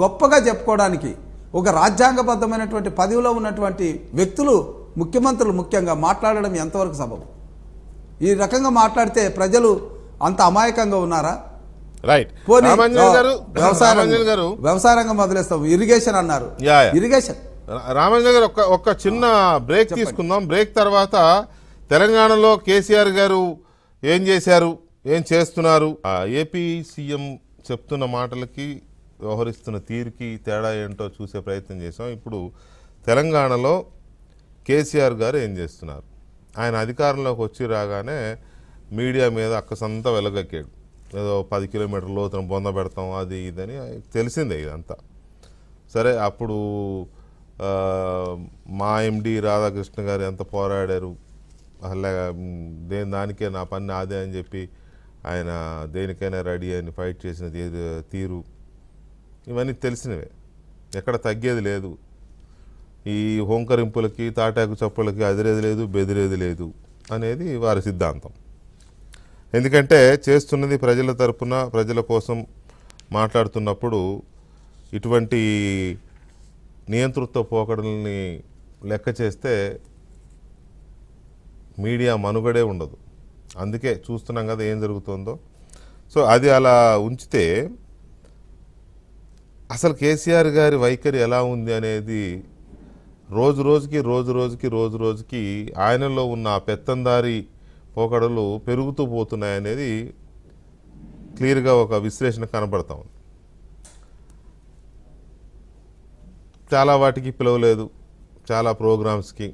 గొప్పగా చెప్పుకోవడానికి ఒక రాజ్యాంగబద్ధమైనటువంటి పదవిలో ఉన్నటువంటి వ్యక్తులు ముఖ్యమంత్రులు ముఖ్యంగా మాట్లాడడం ఎంతవరకు సబబు ఈ రకంగా మాట్లాడితే ప్రజలు అంత అమాయకంగా ఉన్నారా రైట్ వ్యవసాయ రంగం వదిలేస్తాం ఇరిగేషన్ అన్నారు ఇరిగేషన్ రామేంద్ర గారు ఒక ఒక్క చిన్న బ్రేక్ తీసుకుందాం బ్రేక్ తర్వాత తెలంగాణలో కేసీఆర్ గారు ఏం చేశారు ఏం చేస్తున్నారు ఏపీ సీఎం చెప్తున్న మాటలకి వ్యవహరిస్తున్న తీరుకి తేడా ఏంటో చూసే ప్రయత్నం చేసాం ఇప్పుడు తెలంగాణలో కేసీఆర్ గారు ఏం చేస్తున్నారు ఆయన అధికారంలోకి వచ్చి రాగానే మీడియా మీద అక్కసంతా వెలగక్కాడు ఏదో పది కిలోమీటర్ల లోతును బొంద పెడతాం అది ఇదని తెలిసిందే ఇదంతా సరే అప్పుడు మా ఎండి రాధాకృష్ణ గారు ఎంత పోరాడారు అలా దేని దానికే నా పని అదే అని చెప్పి ఆయన దేనికైనా రెడీ అని ఫైట్ చేసిన తీరు ఇవన్నీ తెలిసినవే ఎక్కడ తగ్గేది లేదు ఈ హోంకరింపులకి తాటాకు చప్పులకి అదిరేది లేదు బెదిరేది లేదు అనేది వారి సిద్ధాంతం ఎందుకంటే చేస్తున్నది ప్రజల తరపున ప్రజల కోసం మాట్లాడుతున్నప్పుడు ఇటువంటి నియంతృత్వ పోకడల్ని లెక్క చేస్తే మీడియా మనుగడే ఉండదు అందుకే చూస్తున్నాం కదా ఏం జరుగుతుందో సో అది అలా ఉంచితే అసలు కేసీఆర్ గారి వైఖరి ఎలా ఉంది అనేది రోజు రోజుకి రోజు రోజుకి రోజు రోజుకి ఆయనలో ఉన్న ఆ పెత్తందారి పోకడలు పెరుగుతూ పోతున్నాయనేది క్లియర్గా ఒక విశ్లేషణ కనబడతా ఉంది చాలా వాటికి పిలవలేదు చాలా ప్రోగ్రామ్స్కి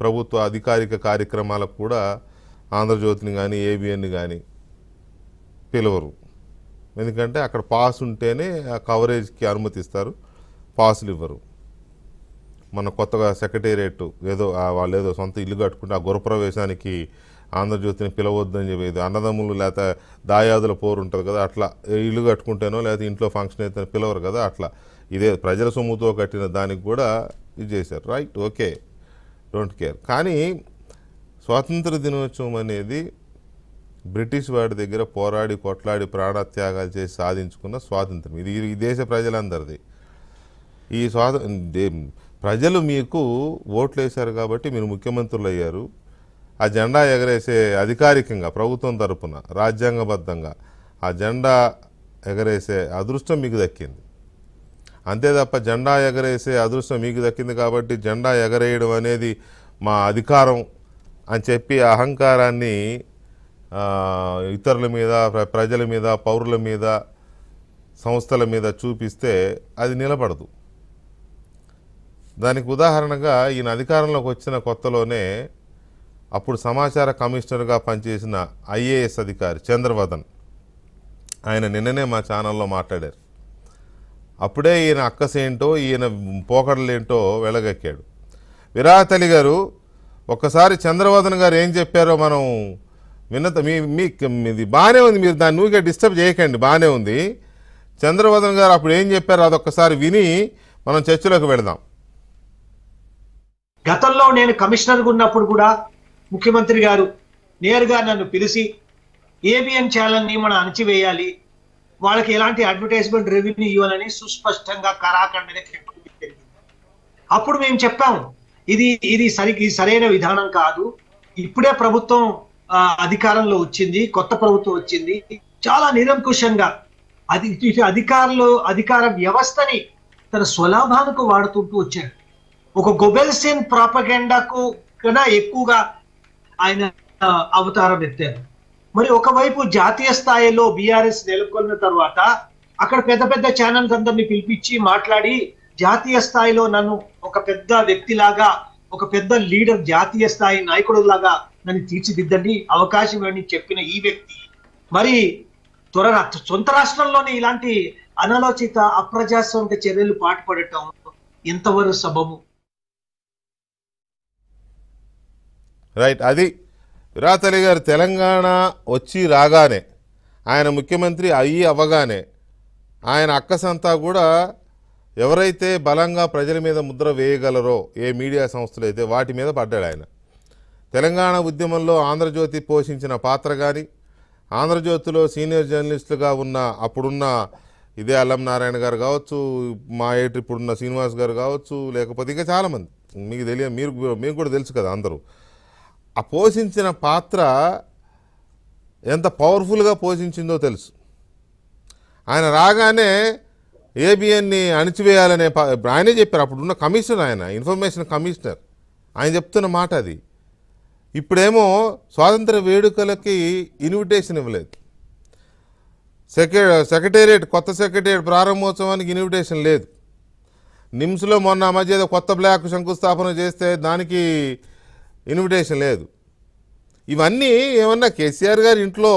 ప్రభుత్వ అధికారిక కార్యక్రమాలకు కూడా ఆంధ్రజ్యోతిని కానీ ఏబిఎన్ కానీ పిలవరు ఎందుకంటే అక్కడ పాస్ ఉంటేనే ఆ కవరేజ్కి అనుమతిస్తారు పాసులు ఇవ్వరు మన కొత్తగా సెక్రటేరియట్ ఏదో వాళ్ళు ఏదో సొంత ఇల్లు కట్టుకుంటే ఆ గృహప్రవేశానికి ఆంధ్రజ్యోతిని పిలవద్దని చెప్పేది అన్నదమ్ములు లేకపోతే దాయాదుల పోరు ఉంటుంది కదా అట్లా ఇల్లు కట్టుకుంటేనో లేకపోతే ఇంట్లో ఫంక్షన్ అయితే పిలవరు కదా అట్లా ఇదే ప్రజల సొమ్ముతో కట్టిన దానికి కూడా ఇది చేశారు రైట్ ఓకే డోంట్ కేర్ కానీ స్వాతంత్ర దినోత్సవం అనేది బ్రిటిష్ వాడి దగ్గర పోరాడి కొట్లాడి ప్రాణత్యాగాలు చేసి సాధించుకున్న స్వాతంత్రం ఇది ఈ దేశ ప్రజలందరిది ఈ స్వాత ప్రజలు మీకు ఓట్లు వేశారు కాబట్టి మీరు ముఖ్యమంత్రులు అయ్యారు ఆ జెండా ఎగరేసే అధికారికంగా ప్రభుత్వం తరపున రాజ్యాంగబద్ధంగా ఆ జెండా ఎగరేసే అదృష్టం మీకు దక్కింది అంతే తప్ప జెండా ఎగరేసే అదృష్టం మీకు దక్కింది కాబట్టి జెండా ఎగరేయడం అనేది మా అధికారం అని చెప్పి అహంకారాన్ని ఇతరుల మీద ప్రజల మీద పౌరుల మీద సంస్థల మీద చూపిస్తే అది నిలబడదు దానికి ఉదాహరణగా ఈయన అధికారంలోకి వచ్చిన కొత్తలోనే అప్పుడు సమాచార కమిషనర్గా పనిచేసిన ఐఏఎస్ అధికారి చంద్రవదన్ ఆయన నిన్ననే మా ఛానల్లో మాట్లాడారు అప్పుడే ఈయన అక్కసేంటో ఈయన పోకడలేంటో వెళ్ళగక్కాడు విరాతలి గారు ఒక్కసారి చంద్రవదన్ గారు ఏం చెప్పారో మనం విన్నత మీ మీది బాగానే ఉంది మీరు దాన్ని నువ్వుగా డిస్టర్బ్ చేయకండి బాగానే ఉంది చంద్రవదన్ గారు అప్పుడు ఏం చెప్పారో అదొక్కసారి విని మనం చర్చలోకి వెళదాం గతంలో నేను కమిషనర్గా ఉన్నప్పుడు కూడా ముఖ్యమంత్రి గారు నేరుగా నన్ను పిలిచి ఏబిఎన్ ఛానల్ని మనం అణచివేయాలి వాళ్ళకి ఎలాంటి అడ్వర్టైజ్మెంట్ రెవెన్యూ ఇవ్వాలని సుస్పష్టంగా కరాఖండగా చెప్పడం అప్పుడు మేము చెప్పాము ఇది ఇది సరి సరైన విధానం కాదు ఇప్పుడే ప్రభుత్వం అధికారంలో వచ్చింది కొత్త ప్రభుత్వం వచ్చింది చాలా నిరంకుశంగా అది అధికారులు అధికార వ్యవస్థని తన స్వలాభానికి వాడుతుంటూ వచ్చాడు ఒక గొబెల్సిన్ ప్రాపగెండాకు కన్నా ఎక్కువగా ఆయన అవతారం ఎత్తారు మరి ఒకవైపు జాతీయ స్థాయిలో బీఆర్ఎస్ నెలకొన్న తర్వాత అక్కడ పెద్ద పెద్ద ఛానల్స్ అందరినీ పిలిపించి మాట్లాడి జాతీయ స్థాయిలో నన్ను ఒక పెద్ద వ్యక్తిలాగా ఒక పెద్ద లీడర్ జాతీయ స్థాయి నాయకుడు లాగా నన్ను తీర్చిదిద్దండి అవకాశం అని చెప్పిన ఈ వ్యక్తి మరి త్వర సొంత రాష్ట్రంలోనే ఇలాంటి అనాలోచిత అప్రజాస్వామిక చర్యలు పాటుపడటం ఎంతవరకు సబబు రైట్ అది విరాతలి గారు తెలంగాణ వచ్చి రాగానే ఆయన ముఖ్యమంత్రి అయ్యి అవ్వగానే ఆయన అక్కసంతా కూడా ఎవరైతే బలంగా ప్రజల మీద ముద్ర వేయగలరో ఏ మీడియా సంస్థలు అయితే వాటి మీద పడ్డాడు ఆయన తెలంగాణ ఉద్యమంలో ఆంధ్రజ్యోతి పోషించిన పాత్ర కానీ ఆంధ్రజ్యోతిలో సీనియర్ జర్నలిస్టులుగా ఉన్న అప్పుడున్న ఇదే అల్లం నారాయణ గారు కావచ్చు మా ఏటి ఇప్పుడున్న శ్రీనివాస్ గారు కావచ్చు లేకపోతే ఇంకా చాలామంది మీకు తెలియ మీరు మీకు కూడా తెలుసు కదా అందరూ ఆ పోషించిన పాత్ర ఎంత పవర్ఫుల్గా పోషించిందో తెలుసు ఆయన రాగానే ఏబిఎన్ని అణిచివేయాలనే ఆయనే చెప్పారు అప్పుడున్న కమిషనర్ ఆయన ఇన్ఫర్మేషన్ కమిషనర్ ఆయన చెప్తున్న మాట అది ఇప్పుడేమో స్వాతంత్ర వేడుకలకి ఇన్విటేషన్ ఇవ్వలేదు సెక్రె సెక్రటేరియట్ కొత్త సెక్రటేరియట్ ప్రారంభోత్సవానికి ఇన్విటేషన్ లేదు నిమ్స్లో మొన్న మధ్య కొత్త బ్లాక్ శంకుస్థాపన చేస్తే దానికి ఇన్విటేషన్ లేదు ఇవన్నీ ఏమన్నా కేసీఆర్ గారి ఇంట్లో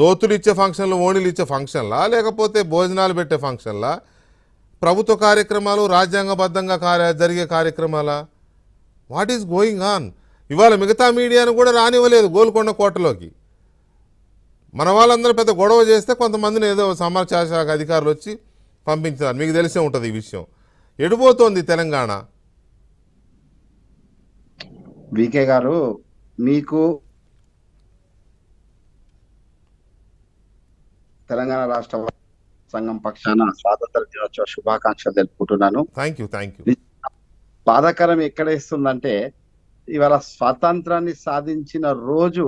దోతులు ఇచ్చే ఫంక్షన్లు ఓణీలు ఇచ్చే ఫంక్షన్లా లేకపోతే భోజనాలు పెట్టే ఫంక్షన్లా ప్రభుత్వ కార్యక్రమాలు రాజ్యాంగబద్ధంగా కార్య జరిగే కార్యక్రమాలా వాట్ ఈజ్ గోయింగ్ ఆన్ ఇవాళ మిగతా మీడియాను కూడా రానివ్వలేదు గోల్కొండ కోటలోకి మన వాళ్ళందరూ పెద్ద గొడవ చేస్తే కొంతమందిని ఏదో సమాచార శాఖ అధికారులు వచ్చి పంపించారు మీకు తెలిసే ఉంటుంది ఈ విషయం ఎడిపోతోంది తెలంగాణ వికే గారు మీకు తెలంగాణ రాష్ట్ర సంఘం పక్షాన స్వాతంత్ర దినోత్సవ శుభాకాంక్షలు తెలుపుకుంటున్నాను థ్యాంక్ యూ థ్యాంక్ యూ ఇవాళ స్వాతంత్రాన్ని సాధించిన రోజు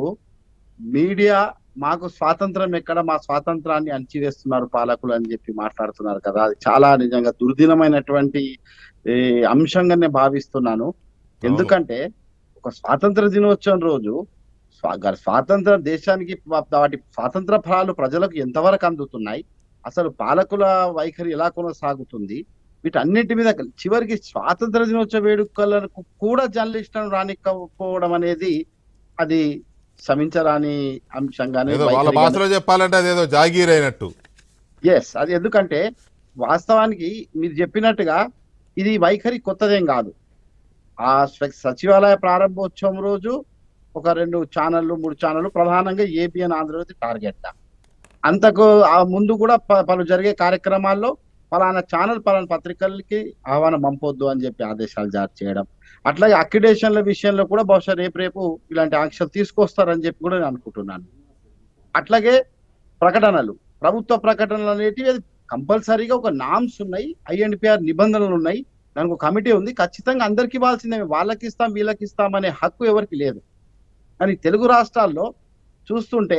మీడియా మాకు స్వాతంత్రం ఎక్కడ మా స్వాతంత్రాన్ని అణచివేస్తున్నారు పాలకులు అని చెప్పి మాట్లాడుతున్నారు కదా అది చాలా నిజంగా దుర్దినమైనటువంటి అంశంగానే భావిస్తున్నాను ఎందుకంటే స్వాతంత్ర దినోత్సవం రోజు స్వాతంత్ర దేశానికి వాటి స్వాతంత్ర ఫలాలు ప్రజలకు ఎంతవరకు అందుతున్నాయి అసలు పాలకుల వైఖరి ఎలా కొనసాగుతుంది వీటన్నిటి మీద చివరికి స్వాతంత్ర దినోత్సవ వేడుకలకు కూడా జర్నలిస్టులను రానికపోవడం అనేది అది శ్రమించరాని అంశంగానే జాగీర్ అయినట్టు ఎస్ అది ఎందుకంటే వాస్తవానికి మీరు చెప్పినట్టుగా ఇది వైఖరి కొత్తదేం కాదు ఆ సచివాలయ ప్రారంభోత్సవం రోజు ఒక రెండు ఛానళ్ళు మూడు ఛానళ్ళు ప్రధానంగా ఏబిఎన్ ఆంధ్రజ్యోతి టార్గెట్ అంతకు ముందు కూడా పలు జరిగే కార్యక్రమాల్లో పలానా ఛానల్ పలానా పత్రికలకి ఆహ్వానం పంపొద్దు అని చెప్పి ఆదేశాలు జారీ చేయడం అట్లాగే అక్యుడేషన్ల విషయంలో కూడా బహుశా రేపు రేపు ఇలాంటి ఆంక్షలు తీసుకొస్తారని చెప్పి కూడా నేను అనుకుంటున్నాను అట్లాగే ప్రకటనలు ప్రభుత్వ ప్రకటనలు అనేటివి కంపల్సరీగా ఒక నామ్స్ ఉన్నాయి ఐఎన్పిఆర్ నిబంధనలు ఉన్నాయి దానికి ఒక కమిటీ ఉంది ఖచ్చితంగా అందరికి ఇవ్వాల్సిందే వాళ్ళకి ఇస్తాం వీళ్ళకి ఇస్తాం అనే హక్కు ఎవరికి లేదు కానీ తెలుగు రాష్ట్రాల్లో చూస్తుంటే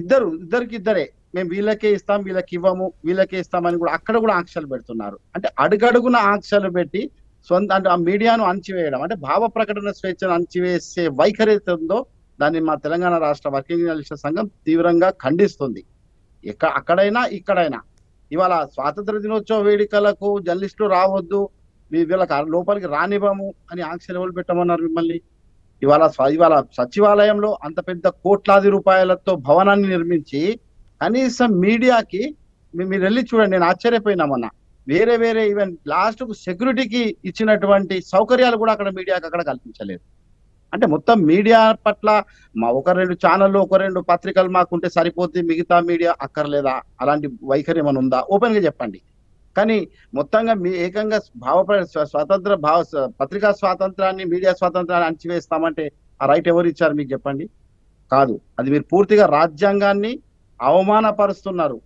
ఇద్దరు ఇద్దరికి ఇద్దరే మేము వీళ్ళకే ఇస్తాం వీళ్ళకి ఇవ్వము వీళ్ళకే ఇస్తామని కూడా అక్కడ కూడా ఆంక్షలు పెడుతున్నారు అంటే అడుగడుగున ఆంక్షలు పెట్టి సొంత అంటే ఆ మీడియాను అణచివేయడం అంటే భావ ప్రకటన స్వేచ్ఛను అణచివేసే వైఖరి ఉందో దాన్ని మా తెలంగాణ రాష్ట్ర వర్కింగ్ సంఘం తీవ్రంగా ఖండిస్తుంది ఎక్కడ అక్కడైనా ఇక్కడైనా ఇవాళ స్వాతంత్ర దినోత్సవ వేడుకలకు జర్నలిస్టులు రావద్దు మీ వీళ్ళకి లోపలికి రానివ్వము అని ఆంక్షలు ఎవరు పెట్టమన్నారు మిమ్మల్ని ఇవాళ ఇవాళ సచివాలయంలో అంత పెద్ద కోట్లాది రూపాయలతో భవనాన్ని నిర్మించి కనీసం మీడియాకి మీరు వెళ్ళి చూడండి నేను ఆశ్చర్యపోయినామన్నా వేరే వేరే ఈవెన్ లాస్ట్కు సెక్యూరిటీకి ఇచ్చినటువంటి సౌకర్యాలు కూడా అక్కడ మీడియాకి అక్కడ కల్పించలేదు అంటే మొత్తం మీడియా పట్ల మా ఒక రెండు ఛానళ్ళు ఒక రెండు పత్రికలు మాకుంటే సరిపోతే మిగతా మీడియా అక్కర్లేదా అలాంటి వైఖరి ఏమైనా ఉందా ఓపెన్గా చెప్పండి కానీ మొత్తంగా మీ ఏకంగా భావ స్వతంత్ర భావ పత్రికా స్వాతంత్రాన్ని మీడియా స్వాతంత్రాన్ని అణచివేస్తామంటే ఆ రైట్ ఎవరు ఇచ్చారు మీకు చెప్పండి కాదు అది మీరు పూర్తిగా రాజ్యాంగాన్ని అవమానపరుస్తున్నారు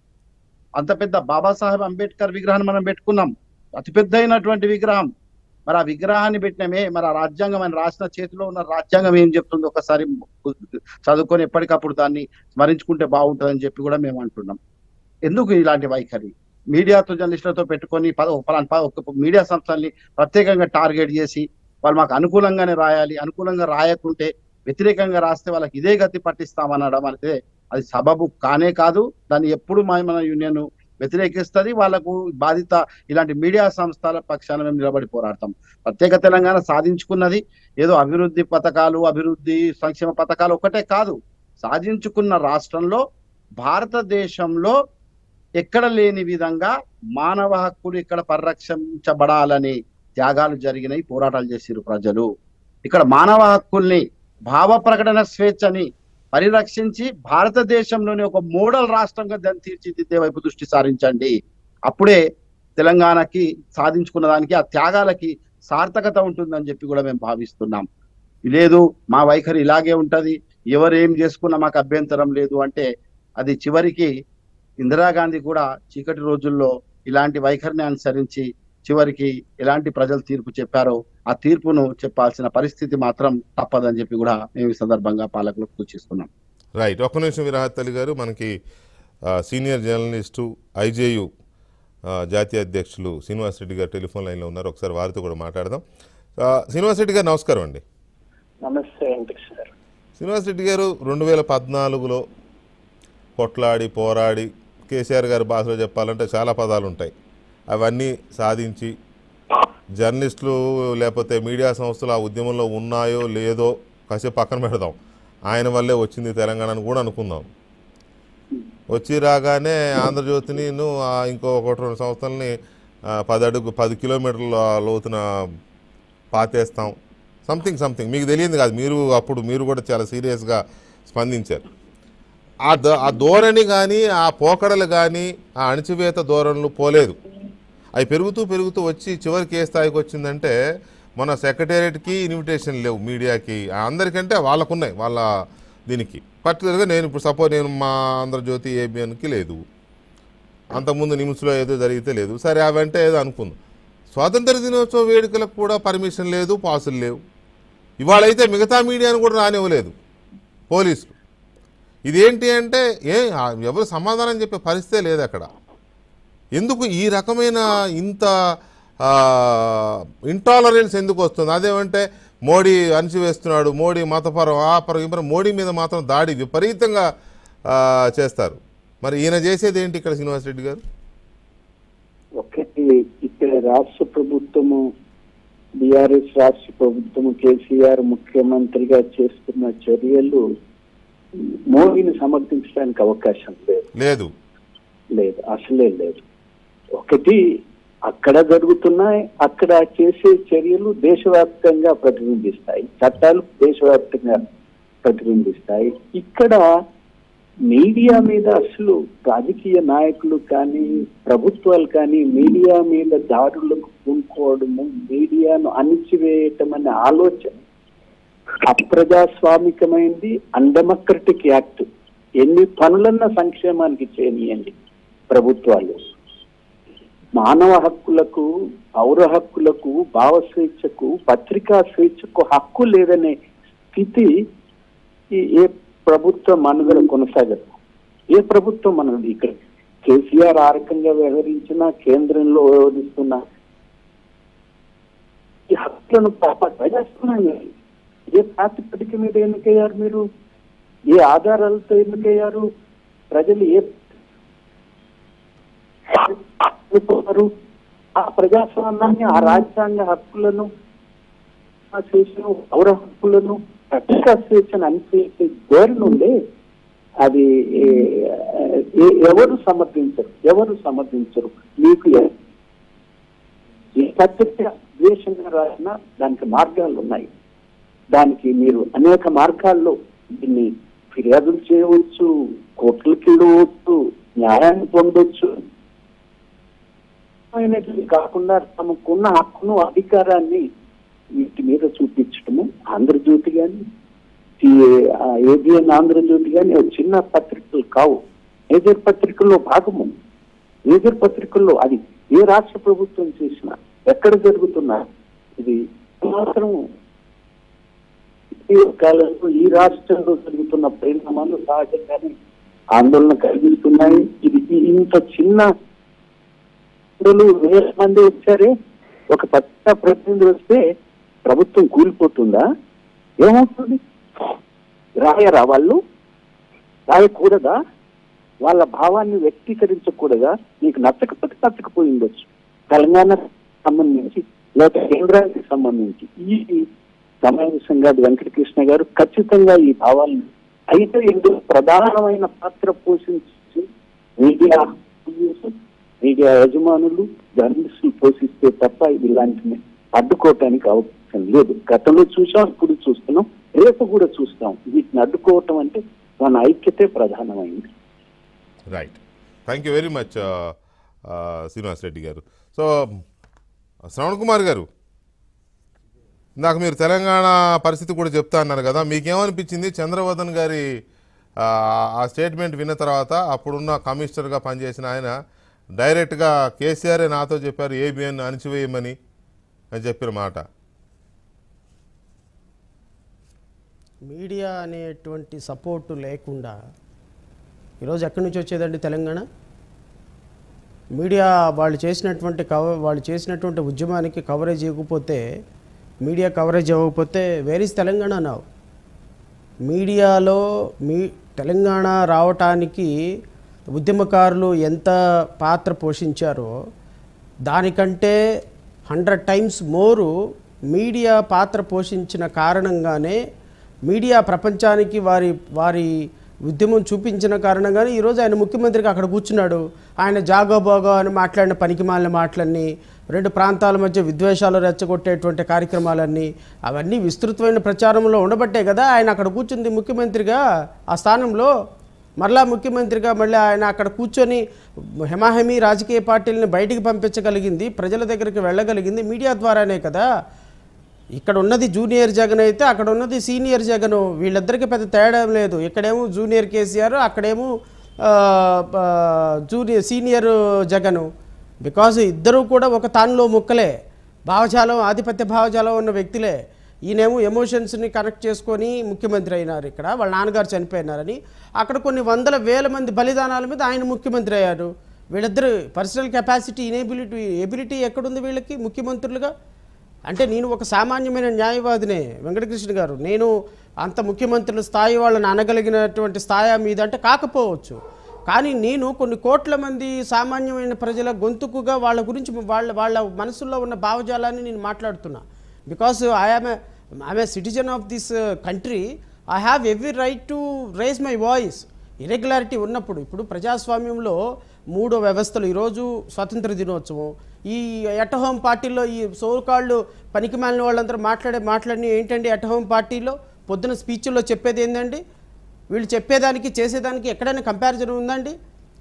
అంత పెద్ద బాబాసాహెబ్ అంబేద్కర్ విగ్రహాన్ని మనం పెట్టుకున్నాం అతిపెద్ద అయినటువంటి విగ్రహం మరి ఆ విగ్రహాన్ని పెట్టినమే మరి ఆ రాజ్యాంగం ఆయన రాసిన చేతిలో ఉన్న రాజ్యాంగం ఏం చెప్తుంది ఒకసారి చదువుకొని ఎప్పటికప్పుడు దాన్ని స్మరించుకుంటే బాగుంటుందని చెప్పి కూడా మేము అంటున్నాం ఎందుకు ఇలాంటి వైఖరి మీడియాతో జర్నలిస్టులతో పెట్టుకొని మీడియా సంస్థల్ని ప్రత్యేకంగా టార్గెట్ చేసి వాళ్ళు మాకు అనుకూలంగానే రాయాలి అనుకూలంగా రాయకుంటే వ్యతిరేకంగా రాస్తే వాళ్ళకి ఇదే గతి పట్టిస్తామనడం అయితే అది సబబు కానే కాదు దాన్ని ఎప్పుడు మన యూనియన్ వ్యతిరేకిస్తుంది వాళ్లకు బాధిత ఇలాంటి మీడియా సంస్థల పక్షాన మేము నిలబడి పోరాడతాం ప్రత్యేక తెలంగాణ సాధించుకున్నది ఏదో అభివృద్ధి పథకాలు అభివృద్ధి సంక్షేమ పథకాలు ఒకటే కాదు సాధించుకున్న రాష్ట్రంలో భారతదేశంలో ఎక్కడ లేని విధంగా మానవ హక్కులు ఇక్కడ పరిరక్షించబడాలని త్యాగాలు జరిగినాయి పోరాటాలు చేసిరు ప్రజలు ఇక్కడ మానవ హక్కుల్ని భావ ప్రకటన స్వేచ్ఛని పరిరక్షించి భారతదేశంలోని ఒక మోడల్ రాష్ట్రంగా దాన్ని తీర్చిదిద్దే వైపు దృష్టి సారించండి అప్పుడే తెలంగాణకి సాధించుకున్న దానికి ఆ త్యాగాలకి సార్థకత ఉంటుందని చెప్పి కూడా మేము భావిస్తున్నాం లేదు మా వైఖరి ఇలాగే ఉంటది ఎవరు ఏం చేసుకున్నా మాకు అభ్యంతరం లేదు అంటే అది చివరికి ఇందిరాగాంధీ కూడా చీకటి రోజుల్లో ఇలాంటి వైఖరిని అనుసరించి చివరికి ఎలాంటి ప్రజలు తీర్పు చెప్పారో ఆ తీర్పును చెప్పాల్సిన పరిస్థితి మాత్రం తప్పదని చెప్పి కూడా మేము ఈ సందర్భంగా పాలకులకు సూచిస్తున్నాం రైట్ ఒక్క నిమిషం విరాహత్తలి గారు మనకి సీనియర్ జర్నలిస్టు ఐజేయు జాతీయ అధ్యక్షులు శ్రీనివాసరెడ్డి గారు టెలిఫోన్ లైన్లో ఉన్నారు ఒకసారి వారితో కూడా మాట్లాడదాం శ్రీనివాసరెడ్డి గారు నమస్కారం అండి నమస్తే సార్ శ్రీనివాసరెడ్డి గారు రెండు వేల పద్నాలుగులో కొట్లాడి పోరాడి కేసీఆర్ గారు భాషలో చెప్పాలంటే చాలా పదాలు ఉంటాయి అవన్నీ సాధించి జర్నలిస్టులు లేకపోతే మీడియా సంస్థలు ఆ ఉద్యమంలో ఉన్నాయో లేదో కాసేపు పక్కన పెడదాం ఆయన వల్లే వచ్చింది తెలంగాణను కూడా అనుకుందాం వచ్చి రాగానే ఆంధ్రజ్యోతిని ఇంకో ఒకటి రెండు సంస్థలని పదడుగు పది కిలోమీటర్ల లోతున పాతేస్తాం సంథింగ్ సంథింగ్ మీకు తెలియదు కాదు మీరు అప్పుడు మీరు కూడా చాలా సీరియస్గా స్పందించారు ఆ ధోరణి కానీ ఆ పోకడలు కానీ ఆ అణచివేత ధోరణులు పోలేదు అవి పెరుగుతూ పెరుగుతూ వచ్చి చివరికి ఏ స్థాయికి వచ్చిందంటే మన సెక్రటేరియట్కి ఇన్విటేషన్ లేవు మీడియాకి అందరికంటే వాళ్ళకున్నాయి వాళ్ళ దీనికి పర్టికులర్గా నేను ఇప్పుడు సపోజ్ నేను మా ఆంధ్రజ్యోతి ఏబిఎన్కి లేదు అంతకుముందు నిమిషంలో ఏదో జరిగితే లేదు సరే అవంటే ఏదో అనుకుందాం స్వాతంత్ర దినోత్సవ వేడుకలకు కూడా పర్మిషన్ లేదు పాసులు లేవు ఇవాళైతే మిగతా మీడియాను కూడా రానివ్వలేదు పోలీసులు ఇదేంటి అంటే ఏ ఎవరు సమాధానం చెప్పే పరిస్థితే లేదు అక్కడ ఎందుకు ఈ రకమైన ఇంత ఇంటాలరెన్స్ ఎందుకు వస్తుంది అదేమంటే మోడీ అణిచివేస్తున్నాడు మోడీ మతపరం ఆ ఈ పరం మోడీ మీద మాత్రం దాడి విపరీతంగా చేస్తారు మరి ఈయన చేసేది ఏంటి ఇక్కడ రెడ్డి గారు ఒకటి ఇక్కడ రాష్ట్ర ప్రభుత్వము బీఆర్ఎస్ రాష్ట్ర ప్రభుత్వము కేసీఆర్ ముఖ్యమంత్రిగా చేస్తున్న చర్యలు మోడీని సమర్థించడానికి అవకాశం లేదు లేదు లేదు అసలే లేదు ఒకటి అక్కడ జరుగుతున్నాయి అక్కడ చేసే చర్యలు దేశవ్యాప్తంగా ప్రతిబింబిస్తాయి చట్టాలు దేశవ్యాప్తంగా ప్రతిబింబిస్తాయి ఇక్కడ మీడియా మీద అసలు రాజకీయ నాయకులు కానీ ప్రభుత్వాలు కానీ మీడియా మీద దారులకు పూనుకోవడము మీడియాను అణిచివేయటం అనే ఆలోచన అప్రజాస్వామికమైంది అన్డెమోక్రటిక్ యాక్ట్ ఎన్ని పనులన్న సంక్షేమానికి చేయనీయండి ప్రభుత్వాలు మానవ హక్కులకు పౌర హక్కులకు భావ స్వేచ్ఛకు పత్రికా స్వేచ్ఛకు హక్కు లేదనే స్థితి ఏ ప్రభుత్వం మనుగడ కొనసాగదు ఏ ప్రభుత్వం మనం ఇక్కడ కేసీఆర్ ఆ రకంగా వ్యవహరించిన కేంద్రంలో వ్యవహరిస్తున్న ఈ హక్కులను కాపాడుతున్నాయి ఏ ప్రాతిపదిక మీద ఎన్నికయ్యారు మీరు ఏ ఆధారాలతో ఎన్నికయ్యారు ప్రజలు ఏ కోరుకోరు ఆ ప్రజాస్వామ్యాన్ని ఆ రాజ్యాంగ హక్కులను చేసిన పౌర హక్కులను అడ్మినిస్ట్రేషన్ అనిపించే ధోరణి నుండి అది ఎవరు సమర్థించరు ఎవరు సమర్థించరు మీకు ద్వేషంగా రాసిన దానికి మార్గాలు ఉన్నాయి దానికి మీరు అనేక మార్గాల్లో దీన్ని ఫిర్యాదులు చేయవచ్చు కోర్టులకి వెళ్ళవచ్చు న్యాయాన్ని పొందొచ్చు చట్టమైనది కాకుండా తమకున్న హక్కును అధికారాన్ని వీటి మీద చూపించటము ఆంధ్రజ్యోతి కానీ ఏబిఎన్ ఆంధ్రజ్యోతి కానీ చిన్న పత్రికలు కావు మేజర్ పత్రికల్లో భాగము మేజర్ పత్రికల్లో అది ఏ రాష్ట్ర ప్రభుత్వం చేసినా ఎక్కడ జరుగుతున్నా ఇది మాత్రం కాలంలో ఈ రాష్ట్రంలో జరుగుతున్న పరిణామాలు సహజంగానే ఆందోళన కలిగిస్తున్నాయి ఇది ఇంత చిన్న నిపుణులు వేల మంది వచ్చారే ఒక పెద్ద ప్రతినిధి వస్తే ప్రభుత్వం కూలిపోతుందా ఏమవుతుంది రాయరా వాళ్ళు రాయకూడదా వాళ్ళ భావాన్ని వ్యక్తీకరించకూడదా నీకు నచ్చకపోతే నచ్చకపోయి ఉండొచ్చు తెలంగాణ సంబంధించి లేదా కేంద్రానికి సంబంధించి ఈ సమావేశంగా వెంకటకృష్ణ గారు ఖచ్చితంగా ఈ భావాలను అయితే ఇందులో ప్రధానమైన పాత్ర పోషించి మీడియా మీడియా యజమానులు జర్నలిస్టులు పోషిస్తే తప్ప ఇలాంటి అడ్డుకోవటానికి అవకాశం లేదు గతంలో చూసాం ఇప్పుడు చూస్తున్నాం రేపు కూడా చూస్తాం వీటిని అడ్డుకోవటం అంటే మన ఐక్యతే ప్రధానమైంది right thank you very much Srinivas Reddy garu so Shravan Kumar గారు నాకు మీరు తెలంగాణ పరిస్థితి కూడా చెప్తా అన్నారు కదా మీకేమనిపించింది చంద్రవర్ధన్ గారి ఆ స్టేట్మెంట్ విన్న తర్వాత అప్పుడున్న కమిషనర్గా పనిచేసిన ఆయన డైరెక్ట్గా కేసీఆరే నాతో చెప్పారు ఏబిఎన్ అణిచివేయమని అని చెప్పిన మాట మీడియా అనేటువంటి సపోర్టు లేకుండా ఈరోజు ఎక్కడి నుంచి వచ్చేదండి తెలంగాణ మీడియా వాళ్ళు చేసినటువంటి కవ వాళ్ళు చేసినటువంటి ఉద్యమానికి కవరేజ్ ఇవ్వకపోతే మీడియా కవరేజ్ ఇవ్వకపోతే వేరీస్ తెలంగాణ నావు మీడియాలో మీ తెలంగాణ రావటానికి ఉద్యమకారులు ఎంత పాత్ర పోషించారో దానికంటే హండ్రెడ్ టైమ్స్ మోరు మీడియా పాత్ర పోషించిన కారణంగానే మీడియా ప్రపంచానికి వారి వారి ఉద్యమం చూపించిన కారణంగానే ఈరోజు ఆయన ముఖ్యమంత్రికి అక్కడ కూర్చున్నాడు ఆయన జాగోబాగో అని మాట్లాడిన పనికిమాలిన మాటలన్నీ రెండు ప్రాంతాల మధ్య విద్వేషాలు రెచ్చగొట్టేటువంటి కార్యక్రమాలన్నీ అవన్నీ విస్తృతమైన ప్రచారంలో ఉండబట్టే కదా ఆయన అక్కడ కూర్చుంది ముఖ్యమంత్రిగా ఆ స్థానంలో మరలా ముఖ్యమంత్రిగా మళ్ళీ ఆయన అక్కడ కూర్చొని హెమాహెమి రాజకీయ పార్టీలని బయటికి పంపించగలిగింది ప్రజల దగ్గరికి వెళ్ళగలిగింది మీడియా ద్వారానే కదా ఇక్కడ ఉన్నది జూనియర్ జగన్ అయితే అక్కడ ఉన్నది సీనియర్ జగన్ వీళ్ళిద్దరికీ పెద్ద తేడా లేదు ఇక్కడేమో జూనియర్ కేసీఆర్ అక్కడేమో జూనియర్ సీనియర్ జగను బికాజ్ ఇద్దరూ కూడా ఒక తానులో ముక్కలే భావజాలం ఆధిపత్య భావజాలం ఉన్న వ్యక్తులే ఈయనేమో ఎమోషన్స్ని కనెక్ట్ చేసుకొని ముఖ్యమంత్రి అయినారు ఇక్కడ వాళ్ళ నాన్నగారు చనిపోయినారని అక్కడ కొన్ని వందల వేల మంది బలిదానాల మీద ఆయన ముఖ్యమంత్రి అయ్యారు వీళ్ళిద్దరు పర్సనల్ కెపాసిటీ ఇనేబిలిటీ ఎబిలిటీ ఎక్కడుంది వీళ్ళకి ముఖ్యమంత్రులుగా అంటే నేను ఒక సామాన్యమైన న్యాయవాదినే వెంకటకృష్ణ గారు నేను అంత ముఖ్యమంత్రుల స్థాయి వాళ్ళని అనగలిగినటువంటి స్థాయి మీద అంటే కాకపోవచ్చు కానీ నేను కొన్ని కోట్ల మంది సామాన్యమైన ప్రజల గొంతుకుగా వాళ్ళ గురించి వాళ్ళ వాళ్ళ మనసుల్లో ఉన్న భావజాలాన్ని నేను మాట్లాడుతున్నా because I I am a citizen of this country I have every right to have my voice irregularity ఉన్నప్పుడు ఇప్పుడు ప్రజాస్వామ్యంలో మూడో వ్యవస్థలు ఈరోజు స్వాతంత్ర దినోత్సవం ఈ ఎట్ హోమ్ పార్టీలో ఈ సోకాళ్ళు పనికి మాలిన వాళ్ళందరూ మాట్లాడే మాట్లాడిన ఏంటండి ఎట్ హోమ్ పార్టీలో పొద్దున స్పీచ్లో చెప్పేది ఏంటండి వీళ్ళు చెప్పేదానికి చేసేదానికి ఎక్కడైనా కంపారిజన్ ఉందండి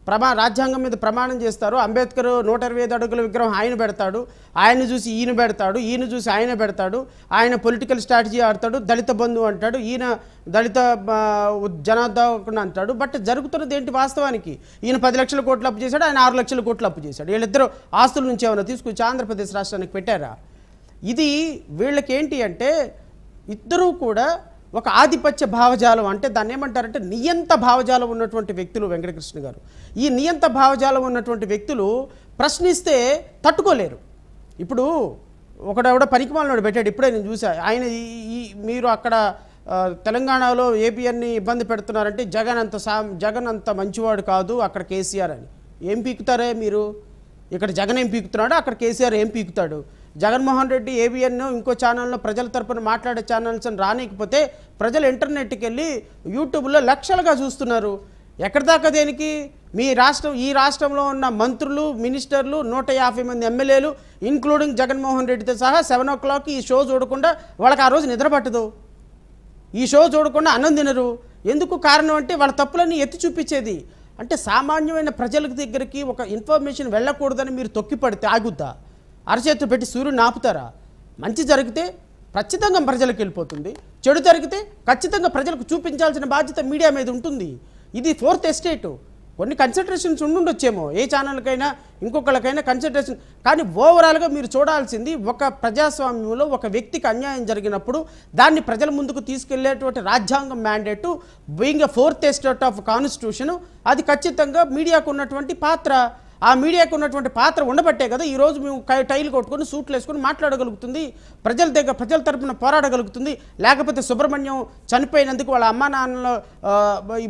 ప్రమా రాజ్యాంగం మీద ప్రమాణం చేస్తారు అంబేద్కర్ నూట ఇరవై ఐదు అడుగుల విగ్రహం ఆయన పెడతాడు ఆయన చూసి ఈయన పెడతాడు ఈయన చూసి ఆయన పెడతాడు ఆయన పొలిటికల్ స్ట్రాటజీ ఆడతాడు దళిత బంధువు అంటాడు ఈయన దళిత జనాదకుడు అంటాడు బట్ జరుగుతున్నది ఏంటి వాస్తవానికి ఈయన పది లక్షల కోట్లు అప్పు చేశాడు ఆయన ఆరు లక్షల కోట్లు అప్పు చేశాడు వీళ్ళిద్దరూ ఆస్తుల నుంచి ఏమైనా తీసుకొచ్చి ఆంధ్రప్రదేశ్ రాష్ట్రానికి పెట్టారా ఇది వీళ్ళకేంటి అంటే ఇద్దరూ కూడా ఒక ఆధిపత్య భావజాలం అంటే దాన్ని ఏమంటారంటే నియంత భావజాలం ఉన్నటువంటి వ్యక్తులు వెంకటకృష్ణ గారు ఈ నియంత భావజాలం ఉన్నటువంటి వ్యక్తులు ప్రశ్నిస్తే తట్టుకోలేరు ఇప్పుడు ఒకడెవడ పనికిమాలను పెట్టాడు ఇప్పుడే నేను చూసా ఆయన ఈ మీరు అక్కడ తెలంగాణలో ఏపీఎన్ని ఇబ్బంది పెడుతున్నారంటే జగన్ అంత సా జగన్ అంత మంచివాడు కాదు అక్కడ కేసీఆర్ అని ఏం పీకుతారే మీరు ఇక్కడ జగన్ ఏం పీకుతున్నాడు అక్కడ కేసీఆర్ ఏం పీకుతాడు జగన్మోహన్ రెడ్డి ఏబిఎన్ ఇంకో ఛానల్లో ప్రజల తరపున మాట్లాడే ఛానల్స్ అని రానికపోతే ప్రజలు ఇంటర్నెట్కి వెళ్ళి యూట్యూబ్లో లక్షలుగా చూస్తున్నారు ఎక్కడ దాకా దేనికి మీ రాష్ట్రం ఈ రాష్ట్రంలో ఉన్న మంత్రులు మినిస్టర్లు నూట యాభై మంది ఎమ్మెల్యేలు ఇంక్లూడింగ్ జగన్మోహన్ రెడ్డితో సహా సెవెన్ ఓ క్లాక్ ఈ షో చూడకుండా వాళ్ళకి ఆ రోజు నిద్ర పట్టదు ఈ షో చూడకుండా అన్నం తినరు ఎందుకు కారణం అంటే వాళ్ళ తప్పులన్నీ ఎత్తి చూపించేది అంటే సామాన్యమైన ప్రజల దగ్గరికి ఒక ఇన్ఫర్మేషన్ వెళ్ళకూడదని మీరు తొక్కిపడితే ఆగుద్దా అరచేతులు పెట్టి సూర్యుడిని ఆపుతారా మంచి జరిగితే ఖచ్చితంగా ప్రజలకు వెళ్ళిపోతుంది చెడు జరిగితే ఖచ్చితంగా ప్రజలకు చూపించాల్సిన బాధ్యత మీడియా మీద ఉంటుంది ఇది ఫోర్త్ ఎస్టేటు కొన్ని కన్సల్టేషన్స్ ఉండుండొచ్చేమో ఏ ఛానల్కైనా ఇంకొకళ్ళకైనా కన్సల్ట్రేషన్ కానీ ఓవరాల్గా మీరు చూడాల్సింది ఒక ప్రజాస్వామ్యంలో ఒక వ్యక్తికి అన్యాయం జరిగినప్పుడు దాన్ని ప్రజల ముందుకు తీసుకెళ్లేటువంటి రాజ్యాంగం mandate being a fourth estate of constitution అది ఖచ్చితంగా మీడియాకు ఉన్నటువంటి పాత్ర ఆ మీడియాకు ఉన్నటువంటి పాత్ర ఉండబట్టే కదా ఈరోజు మేము టైల్ కొట్టుకుని సూట్లు వేసుకుని మాట్లాడగలుగుతుంది ప్రజల దగ్గర ప్రజల తరపున పోరాడగలుగుతుంది లేకపోతే సుబ్రహ్మణ్యం చనిపోయినందుకు వాళ్ళ అమ్మా నాన్నలో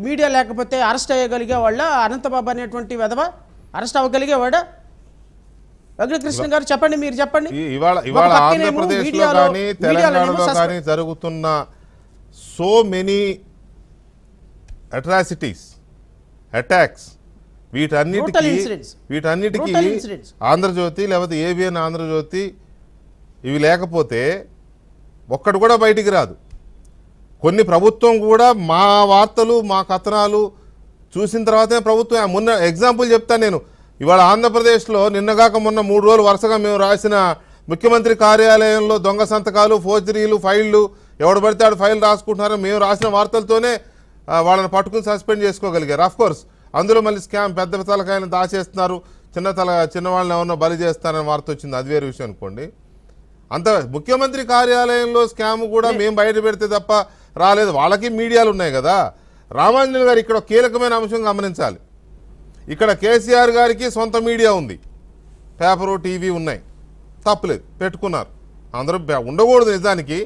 మీడియా లేకపోతే అరెస్ట్ అయ్యగలిగే వాళ్ళ అనంతబాబు అనేటువంటి వెధవ అరెస్ట్ అవ్వగలిగేవాడా వెంకటకృష్ణ గారు చెప్పండి మీరు చెప్పండి ఇవాళ ఆంధ్రప్రదేశ్లో కానీ జరుగుతున్న సో మెనీ అట్రాసిటీస్ అటాక్స్ వీటన్నిటికీ వీటన్నిటికీ ఆంధ్రజ్యోతి లేకపోతే ఏబిఎన్ ఆంధ్రజ్యోతి ఇవి లేకపోతే ఒక్కడు కూడా బయటికి రాదు కొన్ని ప్రభుత్వం కూడా మా వార్తలు మా కథనాలు చూసిన తర్వాతే ప్రభుత్వం మొన్న ఎగ్జాంపుల్ చెప్తాను నేను ఇవాళ ఆంధ్రప్రదేశ్లో నిన్నగాక మొన్న మూడు రోజులు వరుసగా మేము రాసిన ముఖ్యమంత్రి కార్యాలయంలో దొంగ సంతకాలు ఫోర్జరీలు ఫైళ్ళు ఎవడు పడితే ఆడు ఫైల్ రాసుకుంటున్నారో మేము రాసిన వార్తలతోనే వాళ్ళని పట్టుకుని సస్పెండ్ చేసుకోగలిగారు కోర్స్ అందులో మళ్ళీ స్కామ్ పెద్ద తలకాయలను దాచేస్తున్నారు చిన్న తల చిన్నవాళ్ళని ఏమన్నా బలి చేస్తారని వార్త వచ్చింది అది వేరే విషయం అనుకోండి అంత ముఖ్యమంత్రి కార్యాలయంలో స్కామ్ కూడా మేము బయట పెడితే తప్ప రాలేదు వాళ్ళకి మీడియాలు ఉన్నాయి కదా రామాంజన్ గారు ఇక్కడ కీలకమైన అంశం గమనించాలి ఇక్కడ కేసీఆర్ గారికి సొంత మీడియా ఉంది పేపరు టీవీ ఉన్నాయి తప్పలేదు పెట్టుకున్నారు అందరూ ఉండకూడదు నిజానికి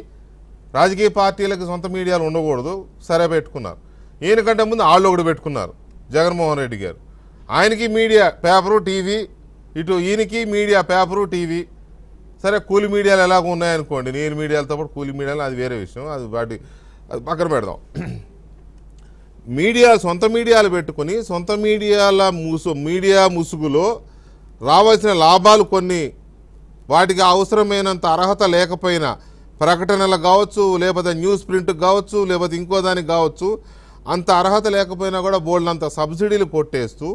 రాజకీయ పార్టీలకు సొంత మీడియాలు ఉండకూడదు సరే పెట్టుకున్నారు ఈయనకంటే ముందు వాళ్ళు ఒకటి పెట్టుకున్నారు జగన్మోహన్ రెడ్డి గారు ఆయనకి మీడియా పేపరు టీవీ ఇటు ఈయనకి మీడియా పేపరు టీవీ సరే కూలి మీడియాలు ఎలాగ ఉన్నాయనుకోండి నేను మీడియాలతో పాటు కూలి మీడియాలు అది వేరే విషయం అది వాటి అది పక్కన పెడదాం మీడియా సొంత మీడియాలు పెట్టుకుని సొంత మీడియాల ముసు మీడియా ముసుగులో రావాల్సిన లాభాలు కొన్ని వాటికి అవసరమైనంత అర్హత లేకపోయినా ప్రకటనలకు కావచ్చు లేకపోతే న్యూస్ ప్రింట్కి కావచ్చు లేకపోతే ఇంకో దానికి కావచ్చు అంత అర్హత లేకపోయినా కూడా బోల్డంత సబ్సిడీలు కొట్టేస్తూ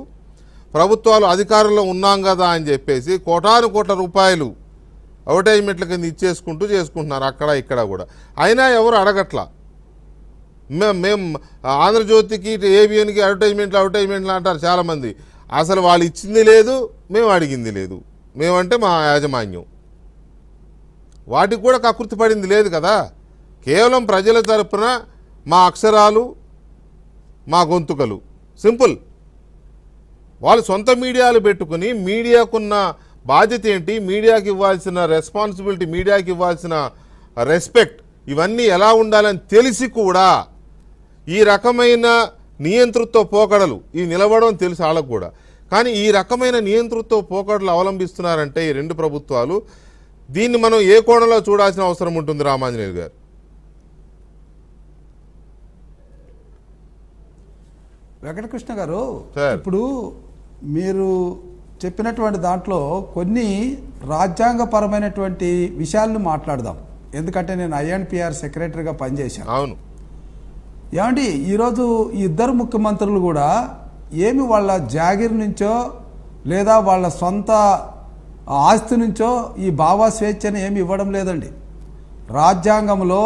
ప్రభుత్వాలు అధికారంలో ఉన్నాం కదా అని చెప్పేసి కోటాను కోట్ల రూపాయలు అడ్వర్టైజ్మెంట్ల కింద ఇచ్చేసుకుంటూ చేసుకుంటున్నారు అక్కడ ఇక్కడ కూడా అయినా ఎవరు అడగట్లా మేము మేము ఆంధ్రజ్యోతికి ఏబిఎన్కి అడ్వర్టైజ్మెంట్లు అడ్వర్టైజ్మెంట్లు అంటారు చాలామంది అసలు వాళ్ళు ఇచ్చింది లేదు మేము అడిగింది లేదు మేమంటే మా యాజమాన్యం వాటికి కూడా కకృతి పడింది లేదు కదా కేవలం ప్రజల తరఫున మా అక్షరాలు మా గొంతుకలు సింపుల్ వాళ్ళు సొంత మీడియాలు పెట్టుకుని మీడియాకున్న బాధ్యత ఏంటి మీడియాకి ఇవ్వాల్సిన రెస్పాన్సిబిలిటీ మీడియాకి ఇవ్వాల్సిన రెస్పెక్ట్ ఇవన్నీ ఎలా ఉండాలని తెలిసి కూడా ఈ రకమైన నియంతృత్వ పోకడలు ఇవి నిలబడడం తెలిసి వాళ్ళకు కూడా కానీ ఈ రకమైన నియంతృత్వ పోకడలు అవలంబిస్తున్నారంటే ఈ రెండు ప్రభుత్వాలు దీన్ని మనం ఏ కోణంలో చూడాల్సిన అవసరం ఉంటుంది రామాంజనేయులు గారు వెంకటకృష్ణ గారు ఇప్పుడు మీరు చెప్పినటువంటి దాంట్లో కొన్ని రాజ్యాంగపరమైనటువంటి విషయాలను మాట్లాడదాం ఎందుకంటే నేను ఐఎన్పిఆర్ సెక్రటరీగా పనిచేశాను అవును ఏమండి ఈరోజు ఇద్దరు ముఖ్యమంత్రులు కూడా ఏమి వాళ్ళ జాగిర్ నుంచో లేదా వాళ్ళ సొంత ఆస్తి నుంచో ఈ బావా స్వేచ్ఛను ఏమి ఇవ్వడం లేదండి రాజ్యాంగంలో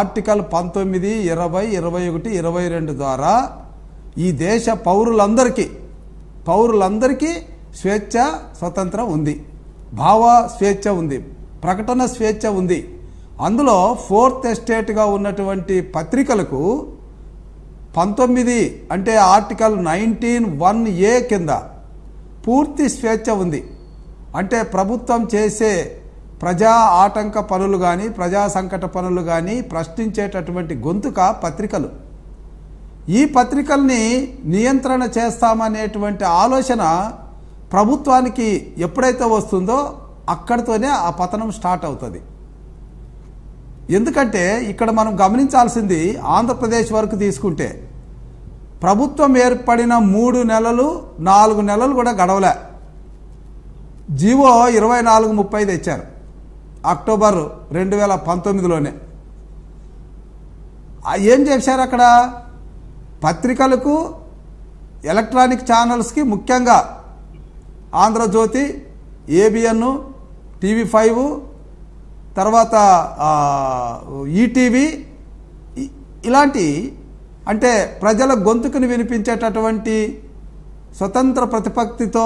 ఆర్టికల్ పంతొమ్మిది ఇరవై ఇరవై ఒకటి ఇరవై రెండు ద్వారా ఈ దేశ పౌరులందరికీ పౌరులందరికీ స్వేచ్ఛ స్వతంత్రం ఉంది భావ స్వేచ్ఛ ఉంది ప్రకటన స్వేచ్ఛ ఉంది అందులో ఫోర్త్ ఎస్టేట్గా ఉన్నటువంటి పత్రికలకు పంతొమ్మిది అంటే ఆర్టికల్ నైన్టీన్ వన్ ఏ కింద పూర్తి స్వేచ్ఛ ఉంది అంటే ప్రభుత్వం చేసే ప్రజా ఆటంక పనులు కానీ ప్రజా సంకట పనులు కానీ ప్రశ్నించేటటువంటి గొంతుక పత్రికలు ఈ పత్రికల్ని నియంత్రణ చేస్తామనేటువంటి ఆలోచన ప్రభుత్వానికి ఎప్పుడైతే వస్తుందో అక్కడితోనే ఆ పతనం స్టార్ట్ అవుతుంది ఎందుకంటే ఇక్కడ మనం గమనించాల్సింది ఆంధ్రప్రదేశ్ వరకు తీసుకుంటే ప్రభుత్వం ఏర్పడిన మూడు నెలలు నాలుగు నెలలు కూడా గడవలే జీవో ఇరవై నాలుగు ముప్పై తెచ్చారు అక్టోబర్ రెండు వేల పంతొమ్మిదిలోనే ఏం చేశారు అక్కడ పత్రికలకు ఎలక్ట్రానిక్ ఛానల్స్కి ముఖ్యంగా ఆంధ్రజ్యోతి ఏబిఎన్ టీవీ ఫైవ్ తర్వాత ఈటీవీ ఇలాంటి అంటే ప్రజల గొంతుకుని వినిపించేటటువంటి స్వతంత్ర ప్రతిపత్తితో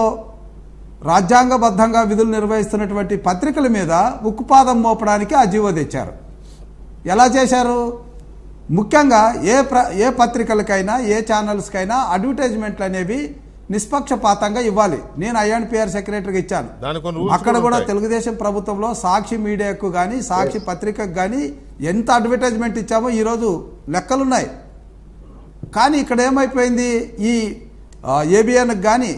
రాజ్యాంగబద్ధంగా విధులు నిర్వహిస్తున్నటువంటి పత్రికల మీద ఉక్కుపాదం మోపడానికి ఆ జీవో తెచ్చారు ఎలా చేశారు ముఖ్యంగా ఏ ప్ర ఏ పత్రికలకైనా ఏ ఛానల్స్కైనా అడ్వర్టైజ్మెంట్లు అనేవి నిష్పక్షపాతంగా ఇవ్వాలి నేను ఐఎన్పిఆర్ సెక్రటరీకి ఇచ్చాను అక్కడ కూడా తెలుగుదేశం ప్రభుత్వంలో సాక్షి మీడియాకు కానీ సాక్షి పత్రికకు కానీ ఎంత అడ్వర్టైజ్మెంట్ ఇచ్చామో ఈరోజు లెక్కలున్నాయి కానీ ఇక్కడ ఏమైపోయింది ఈ ఏబిఎన్కి కానీ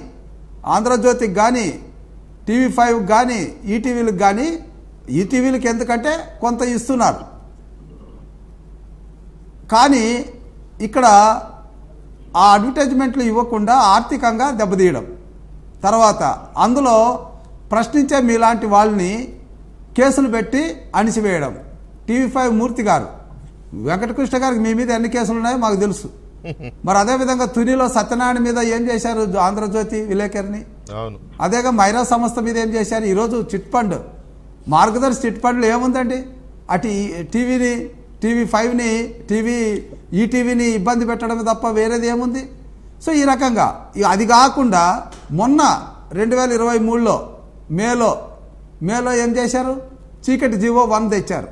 ఆంధ్రజ్యోతికి కానీ టీవీ ఫైవ్కి కానీ ఈటీవీలకు e కానీ ఈటీవీలకు e ఎందుకంటే కొంత ఇస్తున్నారు కానీ ఇక్కడ ఆ అడ్వర్టైజ్మెంట్లు ఇవ్వకుండా ఆర్థికంగా దెబ్బతీయడం తర్వాత అందులో ప్రశ్నించే మీలాంటి వాళ్ళని కేసులు పెట్టి అణిచివేయడం టీవీ ఫైవ్ మూర్తి గారు వెంకటకృష్ణ గారికి మీ మీద ఎన్ని కేసులు ఉన్నాయో మాకు తెలుసు మరి అదేవిధంగా తునిలో సత్యనారాయణ మీద ఏం చేశారు ఆంధ్రజ్యోతి విలేకరిని అదేగా మైరా సంస్థ మీద ఏం చేశారు ఈరోజు చిట్ ఫండ్ మార్గదర్శి చిట్ ఫండ్లు ఏముందండి అటు టీవీని టీవీ ఫైవ్ని టీవీ ఈటీవీని ఇబ్బంది పెట్టడమే తప్ప వేరేది ఏముంది సో ఈ రకంగా అది కాకుండా మొన్న రెండు వేల ఇరవై మూడులో మేలో మేలో ఏం చేశారు చీకటి జీవో వన్ తెచ్చారు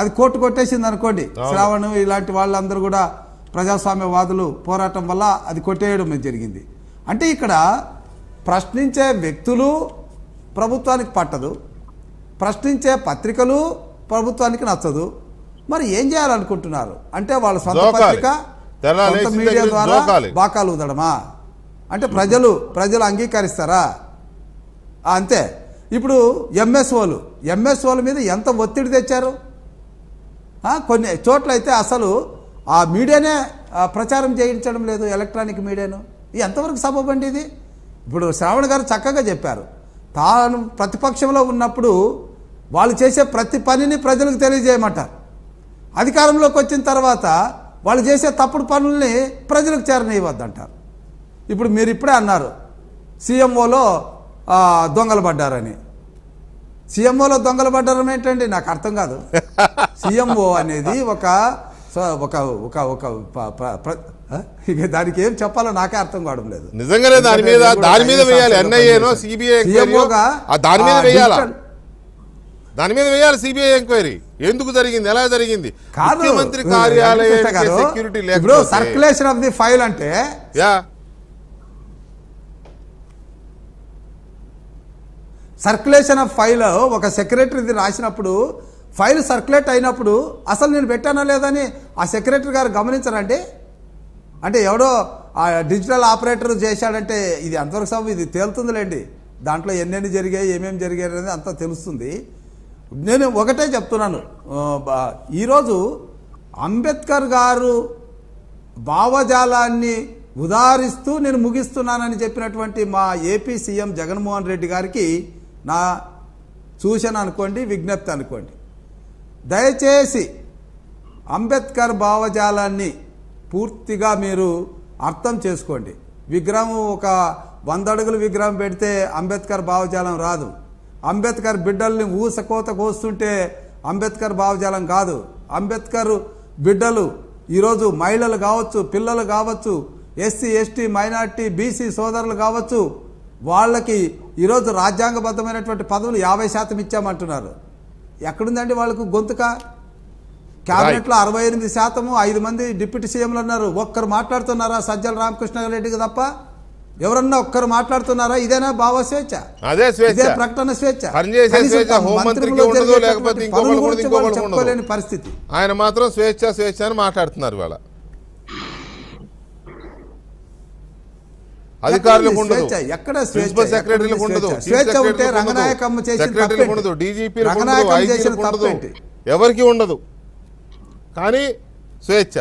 అది కోర్టు కొట్టేసింది అనుకోండి శ్రావణ్ ఇలాంటి వాళ్ళందరూ కూడా ప్రజాస్వామ్యవాదులు పోరాటం వల్ల అది కొట్టేయడం జరిగింది అంటే ఇక్కడ ప్రశ్నించే వ్యక్తులు ప్రభుత్వానికి పట్టదు ప్రశ్నించే పత్రికలు ప్రభుత్వానికి నచ్చదు మరి ఏం చేయాలనుకుంటున్నారు అంటే వాళ్ళ సొంత పత్రిక సొంత మీడియా ద్వారా బాకాలు ఉదడమా అంటే ప్రజలు ప్రజలు అంగీకరిస్తారా అంతే ఇప్పుడు ఎంఎస్ఓలు ఎంఎస్ఓల మీద ఎంత ఒత్తిడి తెచ్చారు కొన్ని చోట్లయితే అసలు ఆ మీడియానే ప్రచారం చేయించడం లేదు ఎలక్ట్రానిక్ మీడియాను ఎంతవరకు సబబండి ఇది ఇప్పుడు శ్రావణ్ గారు చక్కగా చెప్పారు తాను ప్రతిపక్షంలో ఉన్నప్పుడు వాళ్ళు చేసే ప్రతి పనిని ప్రజలకు తెలియజేయమంటారు అధికారంలోకి వచ్చిన తర్వాత వాళ్ళు చేసే తప్పుడు పనుల్ని ప్రజలకు చేరనివ్వద్దంటారు ఇప్పుడు మీరు ఇప్పుడే అన్నారు సీఎంఓలో దొంగలు పడ్డారని సీఎంఓలో దొంగలు పడ్డారం ఏంటండి నాకు అర్థం కాదు సీఎంఓ అనేది ఒక ఒక ఒక ఒక ఇక దానికి ఏం చెప్పాలో నాకే అర్థం కావడం లేదు నిజంగానే దాని మీద దాని మీద వేయాలి ఎన్ఐఏనో సిబిఐ దాని మీద వేయాలి దాని మీద వేయాలి సిబిఐ ఎంక్వైరీ ఎందుకు జరిగింది ఎలా జరిగింది ముఖ్యమంత్రి కార్యాలయం security circulation of the file అంటే యా సర్క్యులేషన్ ఆఫ్ ఫైల్ ఒక సెక్రటరీ రాసినప్పుడు ఫైల్ సర్క్యులేట్ అయినప్పుడు అసలు నేను పెట్టానా లేదని ఆ సెక్రటరీ గారు గమనించరండి అంటే ఎవడో ఆ డిజిటల్ ఆపరేటర్ చేశాడంటే ఇది అంతవరకు సభ ఇది తేలుతుందిలేండి దాంట్లో ఎన్నెన్ని జరిగాయి ఏమేమి జరిగాయి అనేది అంతా తెలుస్తుంది నేను ఒకటే చెప్తున్నాను ఈరోజు అంబేద్కర్ గారు భావజాలాన్ని ఉదారిస్తూ నేను ముగిస్తున్నానని చెప్పినటువంటి మా ఏపీ సీఎం జగన్మోహన్ రెడ్డి గారికి నా సూచన అనుకోండి విజ్ఞప్తి అనుకోండి దయచేసి అంబేద్కర్ భావజాలాన్ని పూర్తిగా మీరు అర్థం చేసుకోండి విగ్రహం ఒక వంద అడుగులు విగ్రహం పెడితే అంబేద్కర్ భావజాలం రాదు అంబేద్కర్ బిడ్డల్ని ఊసకోత కోస్తుంటే అంబేద్కర్ భావజాలం కాదు అంబేద్కర్ బిడ్డలు ఈరోజు మహిళలు కావచ్చు పిల్లలు కావచ్చు ఎస్సీ ఎస్టీ మైనార్టీ బీసీ సోదరులు కావచ్చు వాళ్ళకి ఈరోజు రాజ్యాంగబద్ధమైనటువంటి పదవులు యాభై శాతం ఇచ్చామంటున్నారు ఎక్కడుందండి వాళ్ళకు గొంతుక క్యాబినెట్లో అరవై ఎనిమిది శాతము ఐదు మంది డిప్యూటీ సీఎంలు అన్నారు ఒక్కరు మాట్లాడుతున్నారా సజ్జల రామకృష్ణారెడ్డికి తప్ప ఎవరన్నా ఒక్కరు మాట్లాడుతున్నారా ఇదేనా భావ స్వేచ్ఛ అదే స్వేచ్ఛ ప్రకటన స్వేచ్ఛ పరిస్థితి ఆయన మాత్రం స్వేచ్ఛ స్వేచ్ఛ అని మాట్లాడుతున్నారు వాళ్ళ అధికారులకు ఎక్కడ సెక్రటరీలకు ఉండదు స్వేచ్ఛ ఉంటే రంగనాయకమ్మ ఉండదు ఎవరికి ఉండదు కానీ స్వేచ్ఛ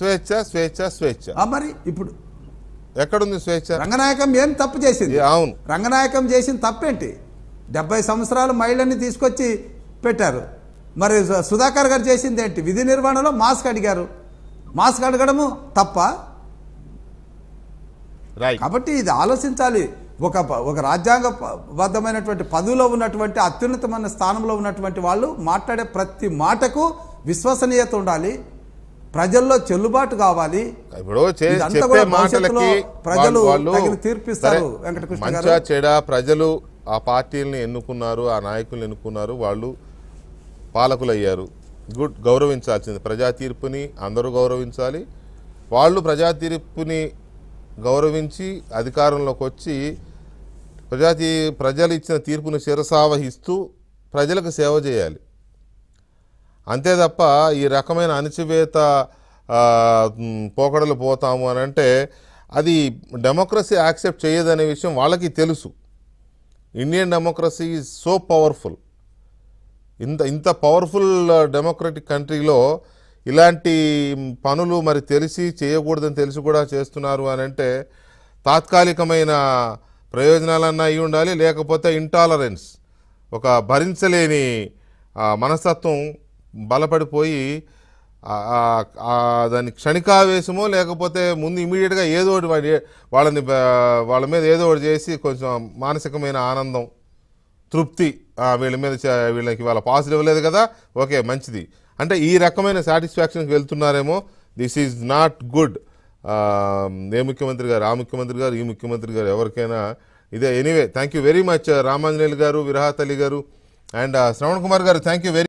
స్వేచ్ఛ స్వేచ్ఛ స్వేచ్ఛ మరి ఇప్పుడు ఎక్కడుంది స్వేచ్ఛ రంగనాయకం ఏం తప్పు చేసింది అవును రంగనాయకం చేసిన తప్పేంటి డెబ్బై సంవత్సరాలు మహిళని తీసుకొచ్చి పెట్టారు మరి సుధాకర్ గారు చేసింది ఏంటి విధి నిర్వహణలో మాస్క్ అడిగారు మాస్క్ అడగడము తప్ప కాబట్టి ఇది ఆలోచించాలి ఒక ఒక రాజ్యాంగబద్ధమైనటువంటి పదవిలో ఉన్నటువంటి అత్యున్నతమైన స్థానంలో ఉన్నటువంటి వాళ్ళు మాట్లాడే ప్రతి మాటకు విశ్వసనీయత ఉండాలి ప్రజల్లో చెల్లుబాటు కావాలి ఇప్పుడు మాటలకి ప్రజలు తీర్పిస్తారు మంచిగా ప్రజలు ఆ పార్టీలను ఎన్నుకున్నారు ఆ నాయకులను ఎన్నుకున్నారు వాళ్ళు పాలకులయ్యారు గుడ్ గౌరవించాల్సింది ప్రజా తీర్పుని అందరూ గౌరవించాలి వాళ్ళు ప్రజా తీర్పుని గౌరవించి అధికారంలోకి వచ్చి ప్రజా ప్రజలు ఇచ్చిన తీర్పును శిరసావహిస్తూ ప్రజలకు సేవ చేయాలి అంతే తప్ప ఈ రకమైన అణచివేత పోకడలు పోతాము అని అంటే అది డెమోక్రసీ యాక్సెప్ట్ చేయదనే విషయం వాళ్ళకి తెలుసు Indian democracy is so powerful ఇంత ఇంత పవర్ఫుల్ డెమోక్రటిక్ కంట్రీలో ఇలాంటి పనులు మరి తెలిసి చేయకూడదని తెలిసి కూడా చేస్తున్నారు అని అంటే తాత్కాలికమైన ప్రయోజనాలన్నా అయి ఉండాలి లేకపోతే ఇంటాలరెన్స్ ఒక భరించలేని మనస్తత్వం బలపడిపోయి దాని క్షణికావేశమో లేకపోతే ముందు ఇమీడియట్గా ఏదో ఒకటి వాడి వాళ్ళని వాళ్ళ మీద ఏదో ఒకటి చేసి కొంచెం మానసికమైన ఆనందం తృప్తి వీళ్ళ మీద వీళ్ళకి వాళ్ళ పాజిటివ్ ఇవ్వలేదు కదా ఓకే మంచిది అంటే ఈ రకమైన సాటిస్ఫాక్షన్కి వెళ్తున్నారేమో దిస్ ఈజ్ నాట్ గుడ్ ఏ ముఖ్యమంత్రి గారు ఆ ముఖ్యమంత్రి గారు ఈ ముఖ్యమంత్రి గారు ఎవరికైనా ఇదే anyway thank you very much Ramanjaneyulu garu విరాహతల్లి గారు అండ్ శ్రవణ్ కుమార్ గారు థ్యాంక్ యూ వెరీ